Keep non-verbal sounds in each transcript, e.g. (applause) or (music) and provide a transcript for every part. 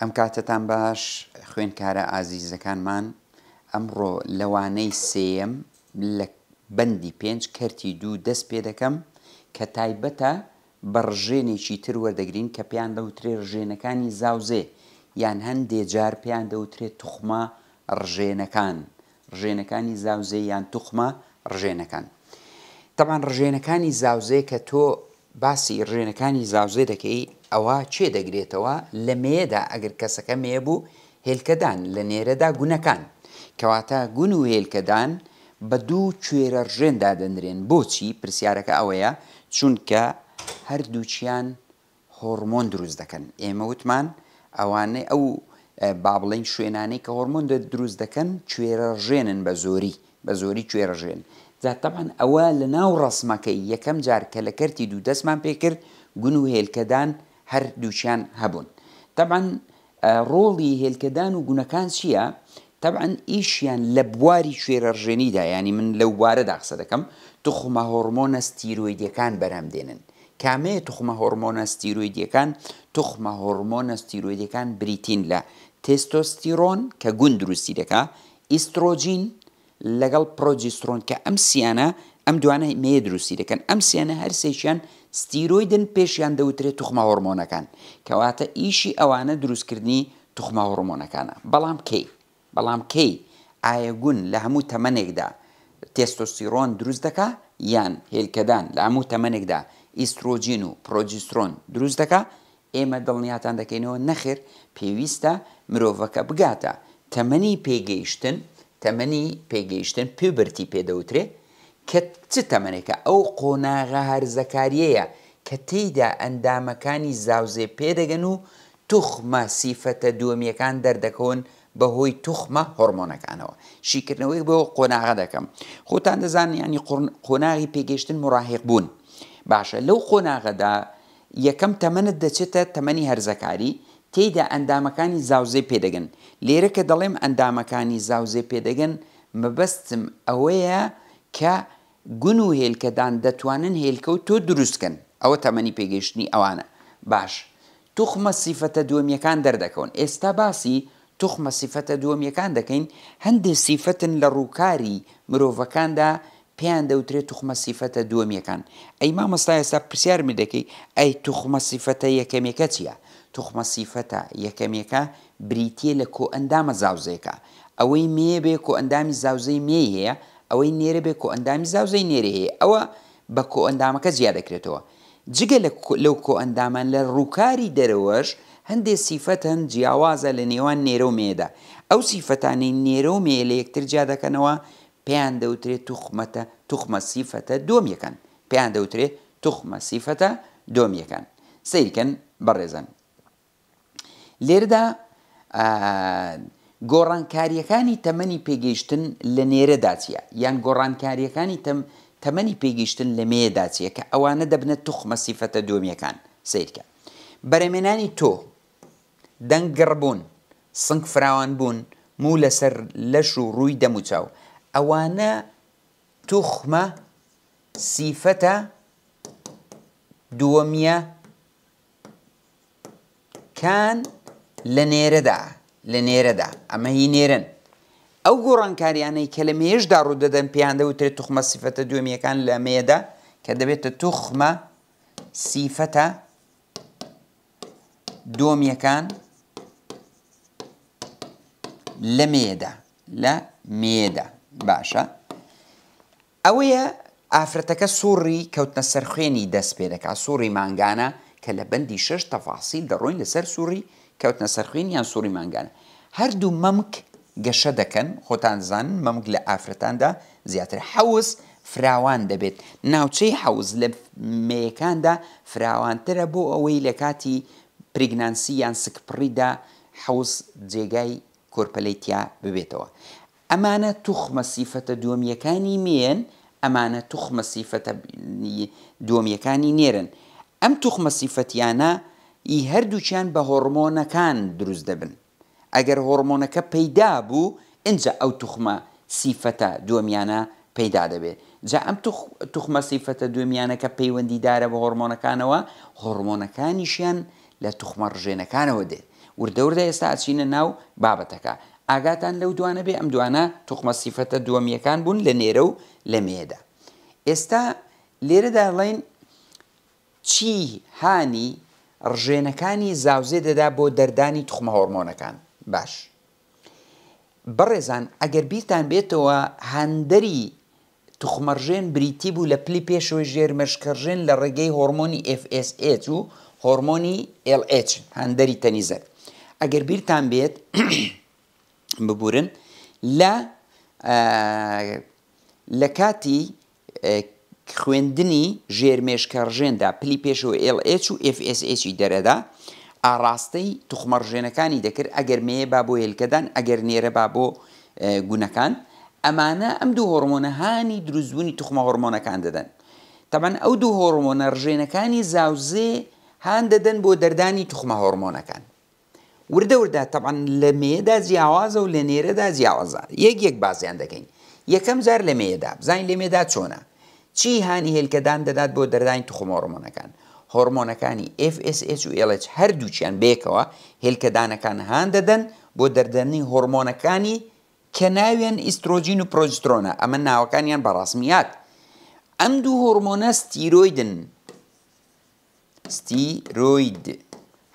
ئەم کاتتان باش خوێنکارە ئازیزەکانمان ئەمڕۆ لەوانەی سێم لە بەندی پێنج کەرتی دوو دەست پێ دەکەم کە تایبەتە بەڕژێنێکی تر وەردەگرین کە پێیان دەوترێ ڕژێنەکانی زاوزێ یان هەندێ جار پێیان دەوترێت توخمە ڕژێنەکان ڕژێنەکانی زاوزێ یان توخمە ڕژێنەکان. تەمان ڕژێنەکانی زاوزێ کە تۆ باسی ڕێنەکانی زاوزێ دەکەی ئەوە چێ دەگرێتەوە لە مێدا ئەگەر کەسەکە مێبوو هێلکەدان لە نێرەدا گونەکان کەواتە گون و هێلکەدان بە دوو کوێرە ڕێندا دەنرێن بۆچی پرسیارەکە ئەوەیە چونکە هەردووچیان هۆرمۆن دروست دەکەن ئێمە وتمان ئەوانەی ئەو با بڵین شوێنانەی کە هۆرمۆن دروست دەکەن کوێرە ژێنن بە زۆری بە زۆری کوێرە ژێن زیاتەمان ئەوە لە ناو ڕسمەکەی یەکەم جار کە لە کەرتی دوو دەستمان پێکرد گون و هێلکەدان هەر دووچیان هەبوون تەبان ڕۆڵی هێلکەدان و گونەکان چییە؟ تەبعاەن ئیشیان لە بواری شوێرەڕژێنیدا ینی من لەو وارەدا قسە دەکەم توخمە هۆرمۆنە ستیرۆیدیەکان بەرەم دێنن کامەیە توخمە هۆرمۆنە ستیرۆیدیەکان توخمە هۆرمۆنە ستیرۆیدەکان بریتین لە تێستۆستیرۆن کە گون دروستی دەکا ئیسترۆژین لەگەڵ پرۆجیسترۆن کە ئەم سیانە ئەم دوانە مێ دروستی دەکەن ئەم سیانە هەرسێکیان ستیرۆیدن پێشیان دەوترێت توخما هۆرمۆنەکان کەواتە ئیشی ئەوانە دروستکردنی توخما هۆرمۆنەکانە بەڵام کەی بەڵام کەی ئاەگون لە هەموو تەمەنێکدا تێستۆسیرۆن دروست دەکا یان هێلکەدان لە هەموو تەمەنێکدا ئیسترۆجین و پرۆجیسترۆن دروست دەکا ئێمە دڵنیاتان دەکەینەوە نەخر پێویستە مرۆڤەکە بگاتە تەمەنی پێگەیشتن تەمەنی پێگەیشتن پێبەری پێدەوترێ کە چ تەمەێکە ئەو قۆناغا هەرزەکاریەیە کە تێیدا ئەندامەکانی زاوزێ پێدەگەن و توخمە سیفەتە دووەمیەکان دەردەکەون بەهۆی توخمە هۆرمۆنەکانەوە شیکردنەوەی بۆ قۆناغا دەکەم خۆتان دەزان ینی قۆناغی پێگەشتن مڕاهق بوون باشە لەو قۆناغەدا یەکەم تەمەنت دەچێتە تەمەنی هەرزەکاری تێیدا ئەندامەکانی زاوزێ پێدەگەن لێرە کە دەڵێم ئەندامەکانی زاوزێ پێدەگەن مەبەستم ئەوەیە کە گون و هێلکەدان دەتوانن هێلکەوت تۆ دروستکەن ئەوە تەمەنی پێگەشتنی ئەوانە باش توخمە سیفەتە دووەمیەکان دەردەکەون ئێستا باسی توخمە سیفەتە دووەمیەکان دەکەین هەندێک سیفەتن لە ڕووکاری مرۆڤەکاندا پێیان دەوترێت توخمە سیفەتە دووەمیەکان ئەیما مەستا ئێستا پرسیار می دەکەی ئەی توخمە سیفەتە یەکەمێکە چییە؟ توخمە سیفەتە یەکەمێکە بریتە لە کۆ ئەندامە زاوزێکە ئەوەی مێبێ کۆ ئەندامی زاوزەی مێ هەیە ئەوەی نێرە بێ کۆ ئەندامی زاوزەی نێرە هەیە ئەوە بە کۆ ئەندامەکە زیاد دەکرێتەوە جگە لەو کۆ ئەندامان لە ڕووکاری دەرەوەش هەندێک سیفەت هەند جیاوازە لە نێوان نێرە و مێدا ئەو سیفەتانی نێرە و مێ لە یەکتر جیا دەکەنەوە پێیان دەوترێت توخمەتە توخمە سیفەتە دۆمیەکەن پێیان دەوترێت توخمە سیفەتە دۆمیەکەن سیرکەن بەڕێزن لێردا گۆڕانکاریەکانی تەمەنی پێگەیشتن لە نێرەداچیە یان گۆڕانکاریەکانی تەم تەمەنی پێگەیشتن لە مێداچیە کە ئەوانە دەبنە توخمەسیفەتە دومیەکان سیرکە بەرەمێنانی تۆ دەنگڕبوون سنگ فراوان بوون مو لەسەر لەش و ڕووی دەموچاو ئەوانە توخمە سیفەتە دووەمیە کان لە نێرەدا لە نێرەدا ئەمە هی نێرن ئەو گۆڕانکاریانەی کە لە مێژدا ڕوودەدەن پێیان دەوترێت توخمە سیفەتە دوێمیەکان لە مێدا کە دەبێتە توخمە سیفەتە دۆمیەکان لە مێدا لە مێدا باشە ئەوەیە ئافرەتەکە سووری کەوتنە سەرخێنی دەست پێ دەکات سووری ماگانە کە لە بەندی شش تەفاسی دەڕۆین لەسەر سووری کەوتنە سەرخین یان سووری مانگانە هەردوو مەمک گەشە دەکەن خۆتان زان مەمک لە ئافرەتاندا زیاتر حەوز فراوان دەبێت ناوچەی حەوز لە مەیەکاندا فراوانترە بۆ ئەوەی لە کاتی پریگنانسی یان سکپڕیدا حەوز جێگای کۆرپەلیتیا ببێتەوە. ئەمانە توخمە سیفەتە دووەمیەکانی مێن ئەمانە توخمە سیفەتە دووەمیەکانی نێرن. ئەم توخمە سیفەتیانە ئی هەردووچیان بە هۆرمۆنەکان دروست دەبن ئەگەر هۆرمۆنەکە پەیدا بوو اینجا ئەو توخمە سیفەتە دووەمیانە پەیدا دەبێت جا ئەم توخمە سیفەتە دومیانەکە پەیوەندیدارە بە هۆرمۆنەکانەوە هۆرمۆنەکانیشیان لە توخمە ڕژێنەکانەوە دێت وردەوردا ئێستا ئاچینە ناو بابەتەکە ئاگاتان لەو دوانە بێ ئەم دوانە توخمە سیفەتە دووەمیەکان بوون لە نێرە و لە مێدا ئێستا لێرەدا بڵین چی هانی ڕژێنەکانی زاوزێ دەدا بۆ دەردانی تخمە هۆرمۆنەکان باش. بەڕێزان ئەگەر بیرتان بێتەوە هەندری تخمەڕژێن بریتی بوو لە پلی پێشەوەی ژێرمەشکەژێن لە ڕێگەی هۆرمۆنی FSH و هۆرمۆنی LH هەندری تەنیزەر. ئەگەر بیرتان بێت (coughs) ببورن لە لە کاتی خوێندنی ژێرمێشکەڕژێندا پلی پێشەوە LH و FSSی دەرەدا ئاڕاستەی توخمەڕژێنەکانی دەکرد ئەگەر مێ با بۆ هێلکەدان ئەگەر نێرە با بۆ گونەکان ئەمانە ئەم دوو هۆرمۆنەهانی دروستبوونی توخمە هۆرمۆنەکان دەدەن تەمان ئەو دوو هۆرمۆنە ڕژێنەکانی زاوزێ هاان دەدەن بۆ دەردانی توخمە هۆرمۆنەکان وردە وردا تەبان لە مێدا جیاوازە و لە نێرەدا جیاوازە یەک یەک بازیان دەکەین یەکەم جار لە مێدا بزانین لە مێدا چۆنە چی هاانی هێلکەدان دەدات بۆ دەردانی توخمۆڕمۆنەکان هۆرمۆنەکانی FSS و LH هەردووچیان بێکەوە هێلکەدانەکان هاان دەدەن بۆ دەردەنی هۆرمۆنەکانی کە ناوێن ئیسسترۆژین و پرۆجسترۆنە ئەمە ناوەکانیان بەڕاستمیات ئەم دوو هۆرمۆنە ستیرۆیدن ستیرۆید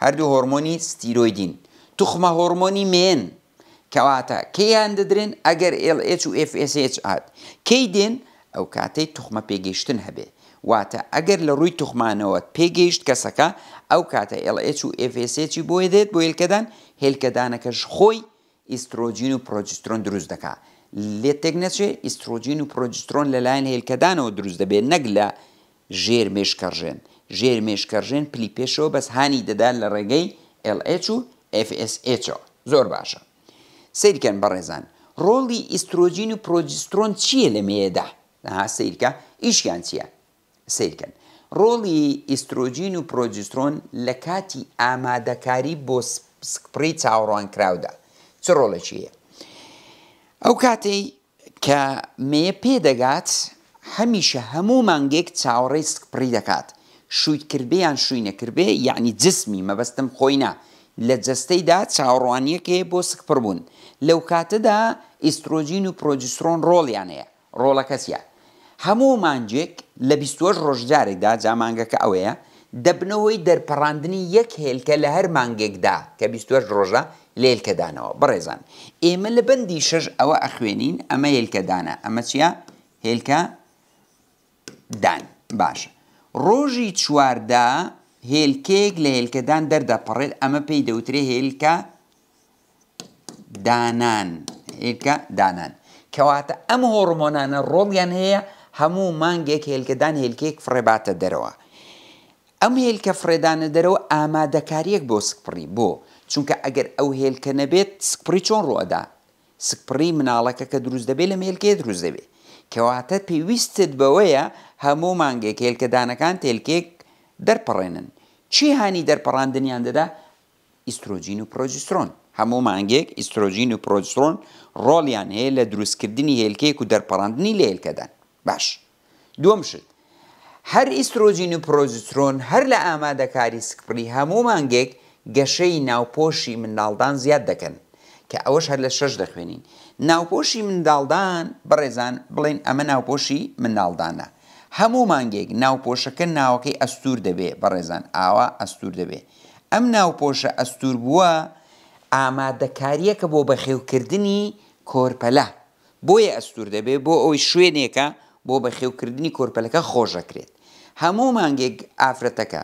هەردوو هۆرمۆنی ستیرۆیدین توخمە هۆرمۆنی مێن کەواتە کەیان دەدرێن ئەگەر LH و FSH هات کەی دێن ئەو کاتەی تخمە پێگەیشتن هەبێ واتە ئەگەر لە ڕووی تخمانەوە پێگەیشت کەسەکە ئەو کاتە LH و FSچی بۆیە دێت بۆ هلکەدان هلکەدانەکەش خۆی ئیسترۆژین و پرۆجسترۆن دروست دکا لێ تێک نەچێ ئیسترۆژین و پرۆجسترۆن لەلایەن هلکەدانەوە دروست دەبێت نەک لە ژێر مێشکەڕژێن ژێر مێشکەڕژێن پلی پێشەوە بەسهانی دەدات لە ڕێگەی LH و FSH زۆر باشە سیرکەن بەڕێزان ڕۆڵی ئیسترۆژین و پرۆجسترۆن چییە لە مێدا؟ لەها سیرکە ئیشیان چییە سیرکن ڕۆڵی ئیسترۆژین و پرۆجیسترۆن لە کاتی ئامادەکاری بۆ سپری چاوەڕوان کراودا چ ڕۆڵەکی هەیە ئەو کاتەی کە مێ پێدەگات هەمیشە هەموو مانگێک چاوەڕێ سپری دەکات شوویکردیان شوینەکردێ یعنی جسمی مەبەستم خۆینا لە جستەیدا چاوەڕوانیەکێ بۆ سکپڕ بوون لەو کاتەدا ئیسترۆژین و پرۆجیسترۆن ڕۆڵیان هەیە ڕۆڵە کەسیە هەموو مانجێک لە 20 ڕۆژجارێکدا جامانگەکە ئەوەیە دەبنەوەی دەرپەڕاندنی یەک هێلکە لە هەر مانگێکدا کە 20 ڕۆژە لێلکەدانەوە بڕێزان ئێمە لە بەندی شش ئەوە ئەخوێنین ئەمە هێلکەدانە ئەمە چیە هێلکە دان باشە ڕۆژی چواردا هێلکێک لە هێلکەدان دەردەپەڕێت ئەمە پێی دەوترێ هێلکە دانان هێلکە دانان کەواتە ئەم هۆڕمۆنانە ڕۆڵیان هەیە هەموو مانگێک هێلکەدان هێلکێک فڕێباتە دەرەوە. ئەم هێلکە فرێدانە دەرەوە ئامادەکاریەک بۆ سکپڕی بۆ چونکە ئەگەر ئەو هێلکە نەبێت سکپڕی چۆن ڕۆدا سکپڕی مناڵەکە کە دروست دەبێت لە مێلکێ دروست دەبێت کەواتە پێویستت بەوەیە هەموو مانگێک هێلکەدانەکان تێلکێک دەرپەڕێنن چی هانی دەرپەڕاندنیان دەدا ئیسترۆژین و پرۆژیسترۆن هەموو مانگێک ئیسترۆژین و پرۆژیسترۆن ڕۆڵیان هەیە لە دروستکردنی هێلکێک و دەرپەڕاندنی لە هێلکەدان باش دوم شت هەر ئیسۆژین و پرۆزیترۆن هەر لە ئامادەکاری سکپڕی هەموو مانگێک گەشەی ناوپۆشی منداڵدان زیاد دەکەن کە ئەوەش هەر لە شش دەخوێنین ناوپۆشی منداڵدان بڕێزان بڵێن ئەمە ناوپۆشی منداڵدانە هەموو مانگێک ناوپۆشەکە ناوەکەی ئەستور دەبێ بەڕێزان ئاوا ئەستور دەبێ ئەم ناوپۆشە ئەستور بووە ئامادەکاریەکە بۆ بەخێوکردنی کۆرپەلە بۆیە ئەستور دەبێ بۆ ئەوی شوێنێکە بۆ بەخێوکردنی کۆرپەلەکە خۆشەکرێت هەموو مانگێک ئافرەتەکە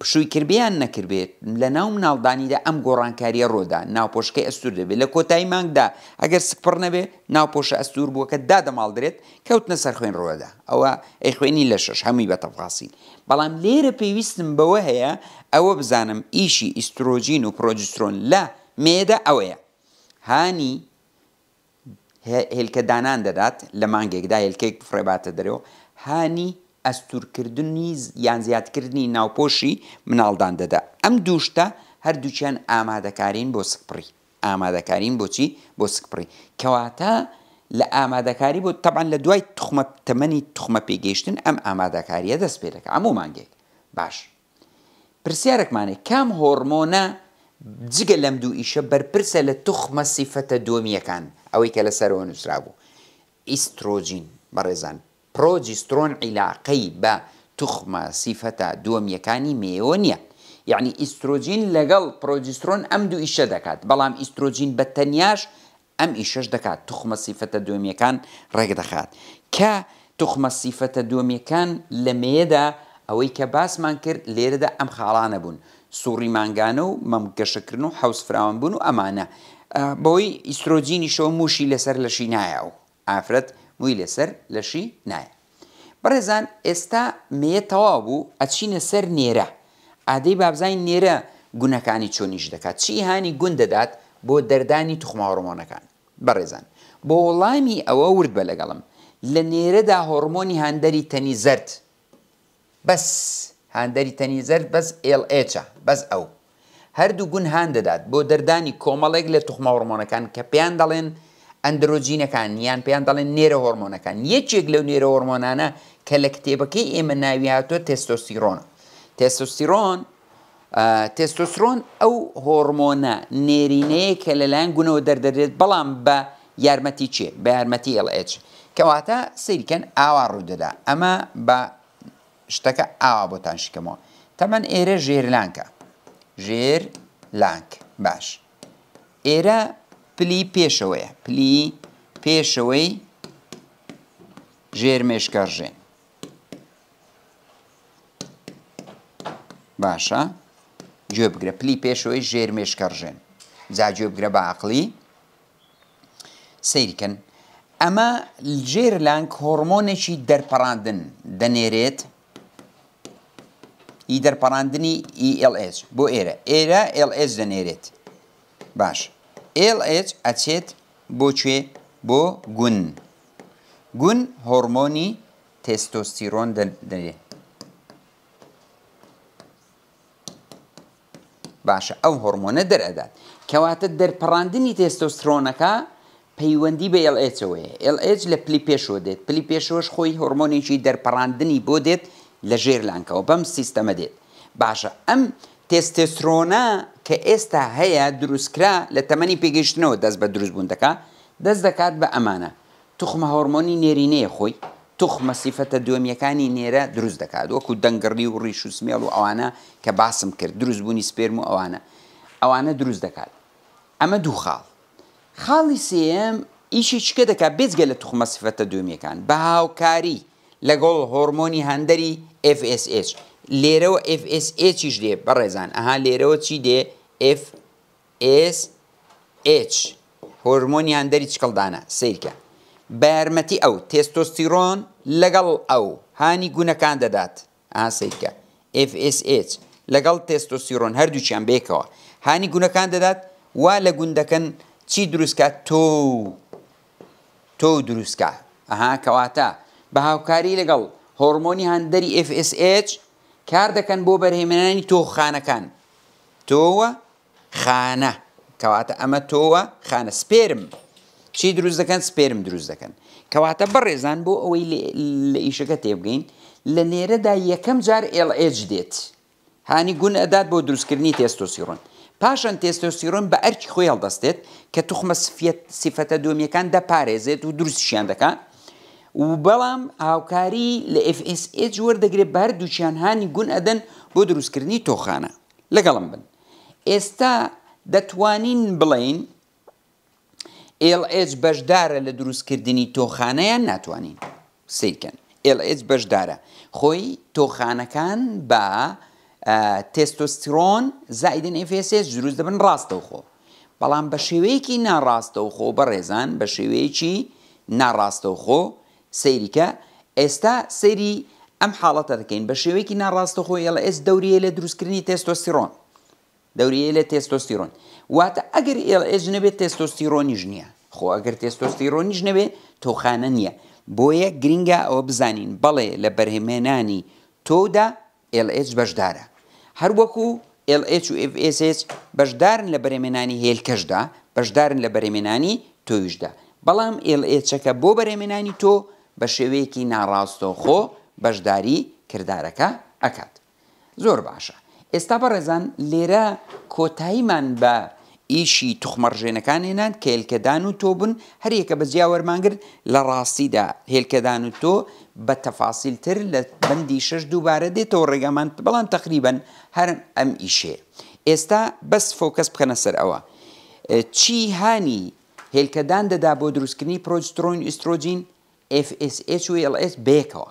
پشووی کردیان نەکردێت لە ناو ناودانیدا ئەم گۆڕانکاریە ڕۆدا ناوپۆشکەی ئەستور دەبێت لە کۆتایی مانگدا ئەگەر سپڕ نەبێ ناوپۆشە ئەستور بووکە دادەماڵ درێت کەوتنە سەر خوێن ڕۆدا ئەوە ئەی خوێنی لە شش هەمووی بە تەفاسی بەڵام لێرە پێویستم بەوە هەیە ئەوە بزانم ئیشی ئیسترۆژین و پرۆجیسترۆن لە مێدا ئەوەیە هانی هێلکە دانان دەدات لە مانگێکدا هێلکەیەک فڕێباتە دەرەوە هانی ئەستورکردنی یان زیادکردنی ناوپۆشی مناڵدان دەدا ئەم دووشتە هەردووچیان ئامادەکارین بۆ سپڕی ئامادەکارین بۆچی بۆ سپڕی کەواتە لە ئامادەکاری بۆ تەبان لە دوای تخمە تەمەنی تخمە پێگەیشتن ئەم ئامادەکاریە دەست پێ دەکە ئەموو مانگێک باش پرسیارێکمانێک کام هۆرمۆنە جگە لەم دوو ئیشە بەرپرسە لە تخمە سیفەتە دۆمیەکان ئەوەی کە لەسەرەوە نووسرا بوو ئیسترۆژین بەڕێزان پرۆجیسترۆن عیلاقەی بە توخمە سیفەتە دووەمیەکانی مێوە نییە یعنی ئیسترۆژین لەگەڵ پرۆجیسترۆن ئەم دوو ئیشە دەکات بەڵام ئیسترۆژین بە تەنیاش ئەم ئیشەش دەکات توخمە سیفەتە دومیەکان ڕێگدەخات کە توخمە سیفەتە دومیەکان لە مێدا ئەوەی کە باسمان کرد لێرەدا ئەم خاڵانە بوون سووری ماگانە و مەمگەشەکردن و حوس فراوان بوون و ئەمانە بەوەی ئیسرۆجینی شەو موشی لەسەر لەشی نایە و ئافرەت مووی لەسەر لەشی نایە بەڕێزان ئێستا مێ تەوا بوو ئەچینە سەر نێرە ئادەی بابزای نێرە گونەکانی چۆنیش دەکات چی هاانی گون دەدات بۆ دەردانی توخماڕۆمۆنەکان بەڕێزان بۆ وەڵامی ئەوە ورد بە لەگەڵم لە نێرەدا هۆرمۆنی هاندەری تەنی زرد بەس هاندەری تەنی زرد بەس ئLH بەس ئەو هەردوو گونهان دەدات بۆ دەردانی کۆمەڵێک لە توخمە هۆرمۆنەکان کە پێیان دەڵێن ئەندرۆجینەکان یان پێیان دەڵێن نێرە هۆرمۆنەکان یەکێک لەو نێرە هۆرمۆنانە کە لە کتێبەکەی ئێمە ناوی هاتووە تستۆسیرۆنە تستۆسیرۆن تستۆسرۆن ئەو هۆرمۆنە نێرینەیە کە لەلایەن گونەوە دەردەدرێت بەڵام بە یارمەتی چێ بە یارمەتی LH کەواتە سریکەن ئاوا ڕوودەدا ئەمە بە شتەکە ئاوا بۆتان شکەمەوە تەمەەن ئێرە ژێرلانکە ژێر لانک باش ئێرە پلی پێشەوەیە پلی پێشەوەی ژێر مێشکەژێن باشە گوێ بگرە پلی پێشەوەی ژێر مێشکەژێن جاگوێ بگرە باقلی سیرکن ئەمە ژێر لانک هۆرمۆنێکی دەرپەڕاندن دەنێرێت ئی دەرپەڕاندنی ELS بۆ ئێرە ئێرە LS دەنێرێت باش LH ئەچێت بۆکوێ بۆ گون گون هۆرمۆنی تستۆستیرۆن دەنێت باشە ئەو هۆرمۆنە دەرئدات کەواتە دەرپەڕاندنی تێستۆسترۆنەکە پەیوەندی بە LH ەوەیە LH لە پلی پێشەوە دێت پلی پێشەوەش خۆی هۆرمۆنێکی دەرپەڕاندنی بۆ دێت لە ژێرلانکەوە بەم سیستەمە دێت باشە ئەم تێستێسرۆنا کە ئێستا هەیە دروستکرا لە تەمەنی پێگەشتنەوە دەست بە دروستبوون دەکات دەست دەکات بە ئەمانە توخمە هۆرمۆنی نێرینەیە خۆی توخمە سیفەتە دووەمیەکانی نێرە دروست دەکات وەکو دەنگڕی و ڕیش و سمێڵ و ئەوانە کە باسم کرد دروستبوونی سپێرم و ئەوانە ئەوانە دروست دەکات ئەمە دوو خاڵ خاڵی سم ئیشی چکە دەکات بێزگە لە توخمە سیفەتە دومیەکان بە هاوکاری لەگەڵ هۆرمۆنی هەندەری FSH لێرەوە FSHیش دێ بەڕێزان ئەها لێرەوە چی دێ FSH هۆرمۆنیان دەری چکەڵدانە سیرکە بە یارمەتی ئەو تێستۆستیرۆن لەگەڵ ئەو هانی گونەکان دەدات ئاسیکە FSH لەگەڵ تێستۆسیرۆن هەردووچیان بێکەوە هانی گونەکان دەدات وا لە گوندەکەن چی دروستکە تۆ تۆ دروستکە ئەها کەواتە بە هاوکاری لەگەڵ هۆرمۆنی هەندەری FSH کار دەکەن بۆ بەرهێمێنانی تۆخانەکان تۆوە خانە کەواتە ئەمە تۆوە خانە سپێرم چی دروست دەکەن سپێرم دروست دەکەن کەواتە بەڕێزان بۆ ئەوەی لە ئیشەکە تێبگەین لە نێرەدا یەکەم جار LH دێت هانی گون ئەدات بۆ دروستکردنی تێستۆسیڕۆن پاشان تێستۆسیرۆن بە ئەرکی خۆی هەڵدەستێت کە توخمە سفەتە دومیەکان دەپارێزێت و دروستشیان دەکات و بەڵام هاوکاری لە FSH وەردەگرێت بەر دووچیان هاانی گون ئەدەن بۆ دروستکردنی تۆخانە لەگەڵم بن ئێستا دەتوانین بڵین LH بەشدارە لە دروستکردنی تۆخانەیان ناتوانین سیرکەن LH بەشدارە خۆی تۆخانەکان بە تستۆستیرۆن زائدن FSS دروست دەبن ڕاستەوخۆ بەڵام بە شێوەیەکی ناڕاستەوخۆ بە ڕێزان بە شێوەیەکی ناڕاستەوخۆ سەیریکە ئێستا سەیری ئەم حاڵەتە دەکەین بە شێوەیەکی ناڕاستەخۆی لە ئێس دەوریە لە دروستکردنی تێستۆسیرۆن دەوریە لە تێستۆسیرۆن واتە ئەگەر ئێژ نەبێت تێستۆسیرۆنیش نییە خۆ ئەگەر تێستۆسیرۆنیش نەبێت تۆخانە نییە بۆیە گرینگە ئەوە بزانین بەڵێ لە بەرهێمێنانی تۆدا LH بەشدارە هەرو وەکو LH و FSH بەشدارن لە بەرێمێنانی هێلکەشدا بەشدارن لە بەرێمێنانی تۆویشدا بەڵام LHەکە بۆ بەرێمێنانی تۆ بە شێوەیەکی ناڕاستۆخۆ بەشداری کردارەکە ئەکات. زۆر باشە. ئێستا بە ڕێزان لێرە کۆتاییمان بە ئیشی توخمەڕژێنەکان هێنان کێلکەدان و تۆ بن هەریەکە بە جیاوەرمانگر لە ڕاستیدا هێلکەدان و تۆ بە تەفاسیلتر لە بەندی شش دووبارە دێتەوە ڕێگەمان بەڵام تقریبن هەر ئەم ئیشێ. ئێستا بەس فۆکەس بکەنە سەر ئەوە. چی هانی هێلکەدان دەدا بۆ دروستکردنی پرۆجسترۆین ئیسسترۆجین FSHLS بێکەوە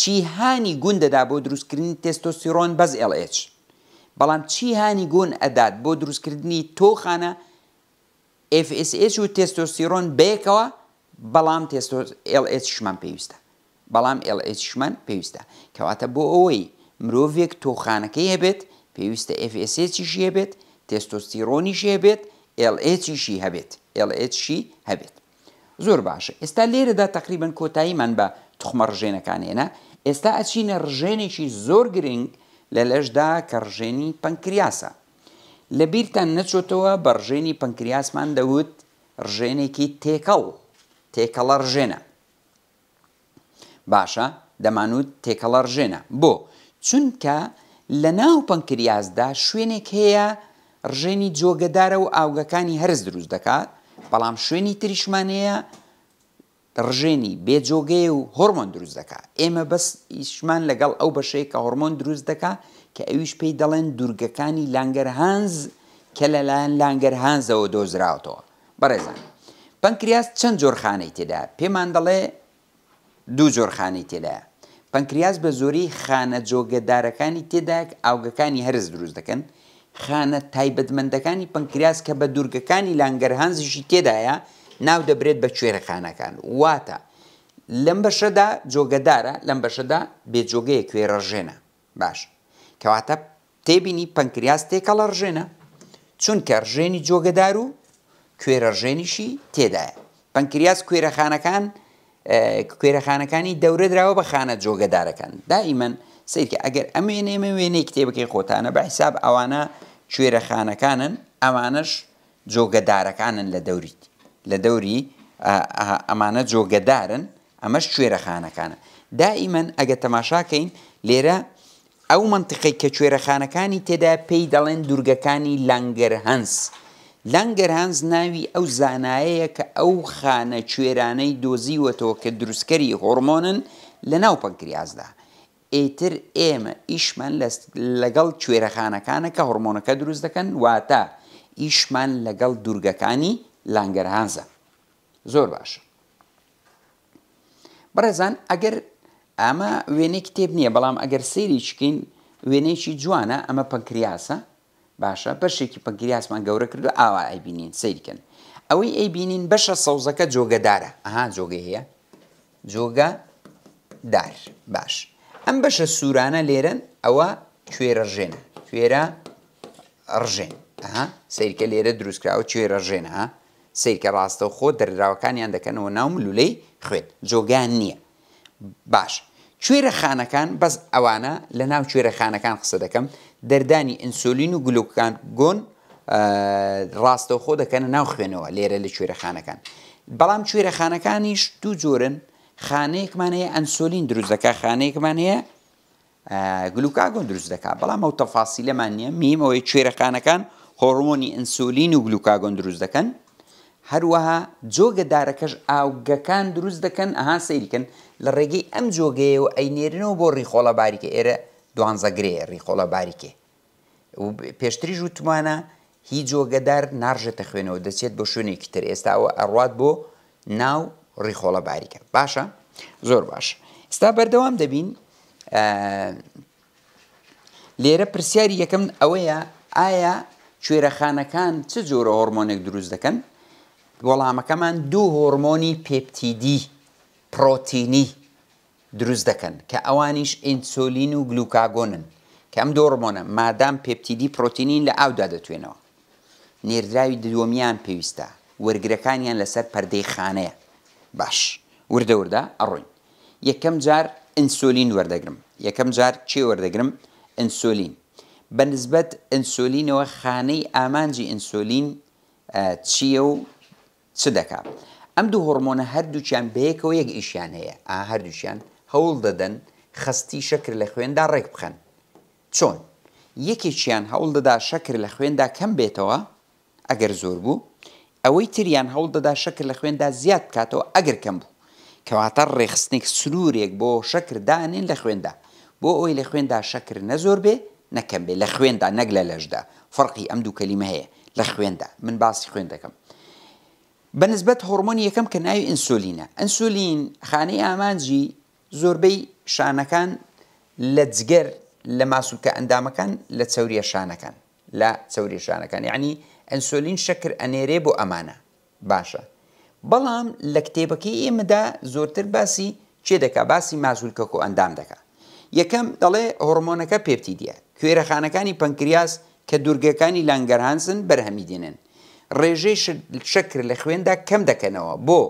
چی هاانی گون دەدا بۆ دروستکردنی تستۆسیرۆن بەز LH بەڵام چی هاانی گۆن ئەدات بۆ دروستکردنی تۆخانە FSH و تستۆسیرۆن بێکەوە بەڵام LH شمان پێویستە بەڵام LH شمان پێویستە کەواتە بۆ ئەوەی مرۆڤێک تۆخانەکەی هەبێت پێویستە FSHیش هەبێت تستۆسیرۆنیش هەبێت LHیشی هەبێت LHشی هەبێت زۆر باشە ئێستا لێرەدا تقریبن کۆتاییمان بە تخمە ڕژێنەکان هێنا ئێستا ئەچینە ڕژێنێکی زۆر گرنگ لە لەشدا کە ڕژێنی پنکریاسە لە بیرتان نەچۆتەوە بە ڕژێنی پنکریاسمان دەوت ڕژێنێکی تێکەڵ تێکەڵە ڕژێنە باشە دەمانوت تێکەڵە ڕژێنە بۆ چونکە لە ناو پنکریاسدا شوێنێک هەیە ڕژێنی جۆگەدارە و ئاوگەکانی هەرز دروست دەکات بەڵام شوێنی تریشمانەیە ڕژێنی بێجۆگەیە و هۆرمۆن دروست دەکا ئێمە بەس ئیشمان لەگەڵ ئەو بەشەیە کە هۆرمۆن دروست دەکا کە ئەویش پێی دەڵێن دوورگەکانی لانگەرهانز کە لەلایەن لانگەرهانزەوە دۆزراوتەوە بەڕێزان پەنکریاس چەند جۆرخانەی تێدا پێمان دەڵێ دوو جۆرخانەی تێدایە پەنکریاس بە زۆری خانە جۆگەدارەکانی تێداک ئاوگەکانی هەرز دروست دەکەن خانە تایبەتمەندەکانی پنکریاس کە بە دوورگەکانی لانگەرهانزیشی تێدایە ناو دەبرێت بە کوێرەخانەکان واتە لەم بەشەدا جۆگەدارە لەم بەشەدا بێجۆگەیە کوێرەڕژێنە باش کەواتە تێبینی پنکریاس تێکەڵە ڕژێنە چونکە ڕژێنی جۆگەدار و کوێرەڕژێنیشی تێدایە پنکریاس کوێرەخانەکان کوێرەخانەکانی دەورەدراوە بە خانە جۆگەدارەکان دائیمەن سیرکە ئەگەر ئەم وێنێمە وێنەی کتێبەکەی خۆتانە بە حیساب ئەوانە شوێرەخانەکانن ئەمانش جۆگەدارەکانن لە دەوریت لە دەوری ئەمانە جۆگەدارن ئەمەش شوێرەخانەکانە دائیمەن ئەگە تەماشاکەین لێرە ئەو منتقی کە کوێرەخانەکانی تێدا پێی دەڵێن دوورگەکانی لەنگەرهەنس. لەنگەرهانز ناوی ئەو زانایەیە کە ئەو خانە کوێرانەی دۆزیوەتەوە کە دروستکەری هۆرمۆنن لە ناو پەنکریازدا. ئیتر ئێمە ئیشمان لەگەڵ کوێرەخانەکانە کە هەرمۆنەکە دروست دەکەن واتە ئیشمان لەگەڵ دوورگەکانی لانگەرهانزە زۆر باشە بەڕێزان ئەگەر ئەمە وێنەی کتێب نییە بەڵام ئەگەر سێری چکین وێنەیەکی جوانە ئەمە پەنکریاسە باشە بەشێکی پەنکریاسمان گەورە کردو ئاوا ئەیبینین سیرکەن ئەوەی ئەیبینین بەشە سەوزەکە جۆگەدارە ئەها جۆگە هەیە جۆگە دار باش. ئەم بەشە سوورانە لێرن ئەوە کوێرە ژێن کوێرە ڕژێن سیرکە لێرە دروستکراوە کوێرە ژێن ها سیرکە ڕاستە خۆ دەرراوەکانیان دەکەنەوە ناو ملولەی خوێن جۆگان نییە باش کوێرە خانەکان بەس ئەوانە لە ناو کوێرە خانەکان قسە دەکەم دەردانی ئینسولین و گلوکان گۆن ڕاستە خۆ دەکەنە ناو خوێنەوە لێرە لە کوێرە خانەکان بەڵام کوێرە خانەکانیش دوو جۆرن خانەیەکمان هەیە ئەنسۆلین دروست دەکە خانەیەکمان هەیە گلوکاگۆن دروست دەکات بەڵام ئەو تەفاسیلەمان نییە میم ئەوەی کوێرەخانەکان هۆڕمۆنی ئەنسۆلین و گلوکاگۆن دروست دەکەن هەروەها جۆگەدارەکەش ئاوگەکان دروست دەکەن ئەها سەیریکن لە ڕێگەی ئەم جۆگەیە و ئەینێرنەوە بۆ ڕیخۆڵە باریکە ئێرە دوانزەگرێ ڕیخۆڵە باریکێ پێشتریژ وتمانە هیچ جۆگەدار نارژێتە خوێنەوە دەچێت بۆ شوێنێکی تر ئێستا ئەوە ئەڕات بۆ ناو ڕیخۆڵە باریکە باشە زۆر باش ستا بەردەوام دەبین لێرە پرسیاری یەکەم ئەوەیە ئایا کوێرەخانەکان چ جۆرە هۆرمۆنێک دروست دەکەن وەڵامەکەمان دوو هۆرمۆنی پێپتیدی پرۆتینی دروست دەکەن کە ئەوانیش ئینسۆلین و گلوکاگۆنن کە ئەم دۆڕمۆنە مادام پێپتیدی پرۆتینین لە ئاودا دەتوێنەوە نێردراوی دووەمیان پێویستە وەرگەکانیان لەسەر پەردەی خانەیە باش وردە وردە ئەڕۆین یەکەم جار ئینسولین وەردەگرم یەکەم جار چی وەردەگرم ئینسولین بەنسبەت ئینسولینەوە خانەی ئامانجی ئینسولین چییە و چ دەکات ئەم دوو هۆرمۆنە هەردووچیان بەیەکەوە یەک ئیشیان هەیە ئا هەردووچیان هەوڵ دەدەن خستی شکر لە خوێندا ڕێک بخەن چۆن یەکێکیان هەوڵ دەدا شکر لە خوێندا کەم بێتەوە ئەگەر زۆر بوو ئەوەی تریان هەوڵدەدا شەکر لە خوێندا زیاد بکاتەوە ئەگەر کەم بوو کەواتە ڕێخستنێک سنوورێک بۆ شەکردانین لە خوێندا بۆ ئەوی لە خوێندا شەکر نەزۆر بێ نەکەم بێ لە خوێندا نەک لە لەشدا فەرقی ئەم دوو کەلیمە هەیە لە خوێندا من باسی خوێن دەکەم بەنسبەت هۆرمۆنی یەکەم کە ناوی ئینسولینە ئەنسولین خانەی ئامانجی زۆربەی شانەکان لە جگەر لە ماسوولکە ئەندامەکان لە چەوریە شانەکان لە چەوری شانەکان یعنی ئەنسۆلین شەکر ئەنێرێ بۆ ئەمانە باشە بەڵام لە کتێبەکەی ئێمەدا زۆرتر باسی چێ دەکا باسی مازولکەکۆ ئەندام دەکا یەکەم دەڵێ هۆرمۆنەکە پێپتی دیە کوێرەخانەکانی پنکریاس کە دوورگەکانی لانگەرهانسن بەرهەمی دێنن ڕێژەی شەکر لە خوێندا کەم دەکەنەوە بۆ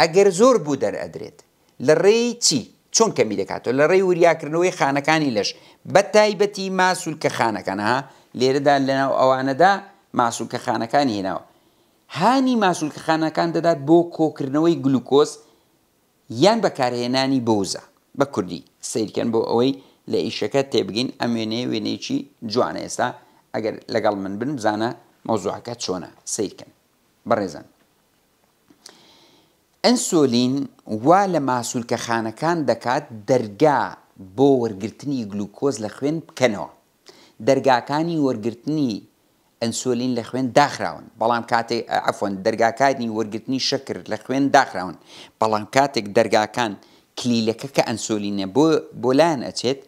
ئەگەر زۆر بوو دەرئدرێت لە ڕێی چی چۆن کەمی دەکاتەوە لە ڕێی وریاکردنەوەی خانەکانی لەش بە تایبەتی ماسوول کە خانەکەنەها لێرەدا لەناو ئەوانەدا ماسوولکە خانەکانی هێناوە هانی ماسوولکە خانەکان دەدات بۆ کۆکردنەوەی گلوکۆس یان بەکارهێنانی بۆزە بە کوردی سیرکەن بۆ ئەوەی لە ئیشەکە تێبگین ئەم وێنەیە وێنێکی جوانە ئێستا ئەگەر لەگەڵ من بن بزانە مۆزوعەکە چۆنە سیرکەن بەڕێزن ئەنسۆلین وا لە ماسوولکە خانەکان دەکات دەرگا بۆ وەرگرتنی گلوکۆز لە خوێن بکەنەوە دەرگاکانی وەرگرتنی ئەنسۆلین لە خوێن داخراون بەڵام کاتێک ئەفۆن دەرگاکانی وەرگرتنی شەکر لە خوێن داخراون بەڵام کاتێک دەرگاکان کلیلەکە کە ئەنسۆلینە بۆ بۆلایەن ئەچێت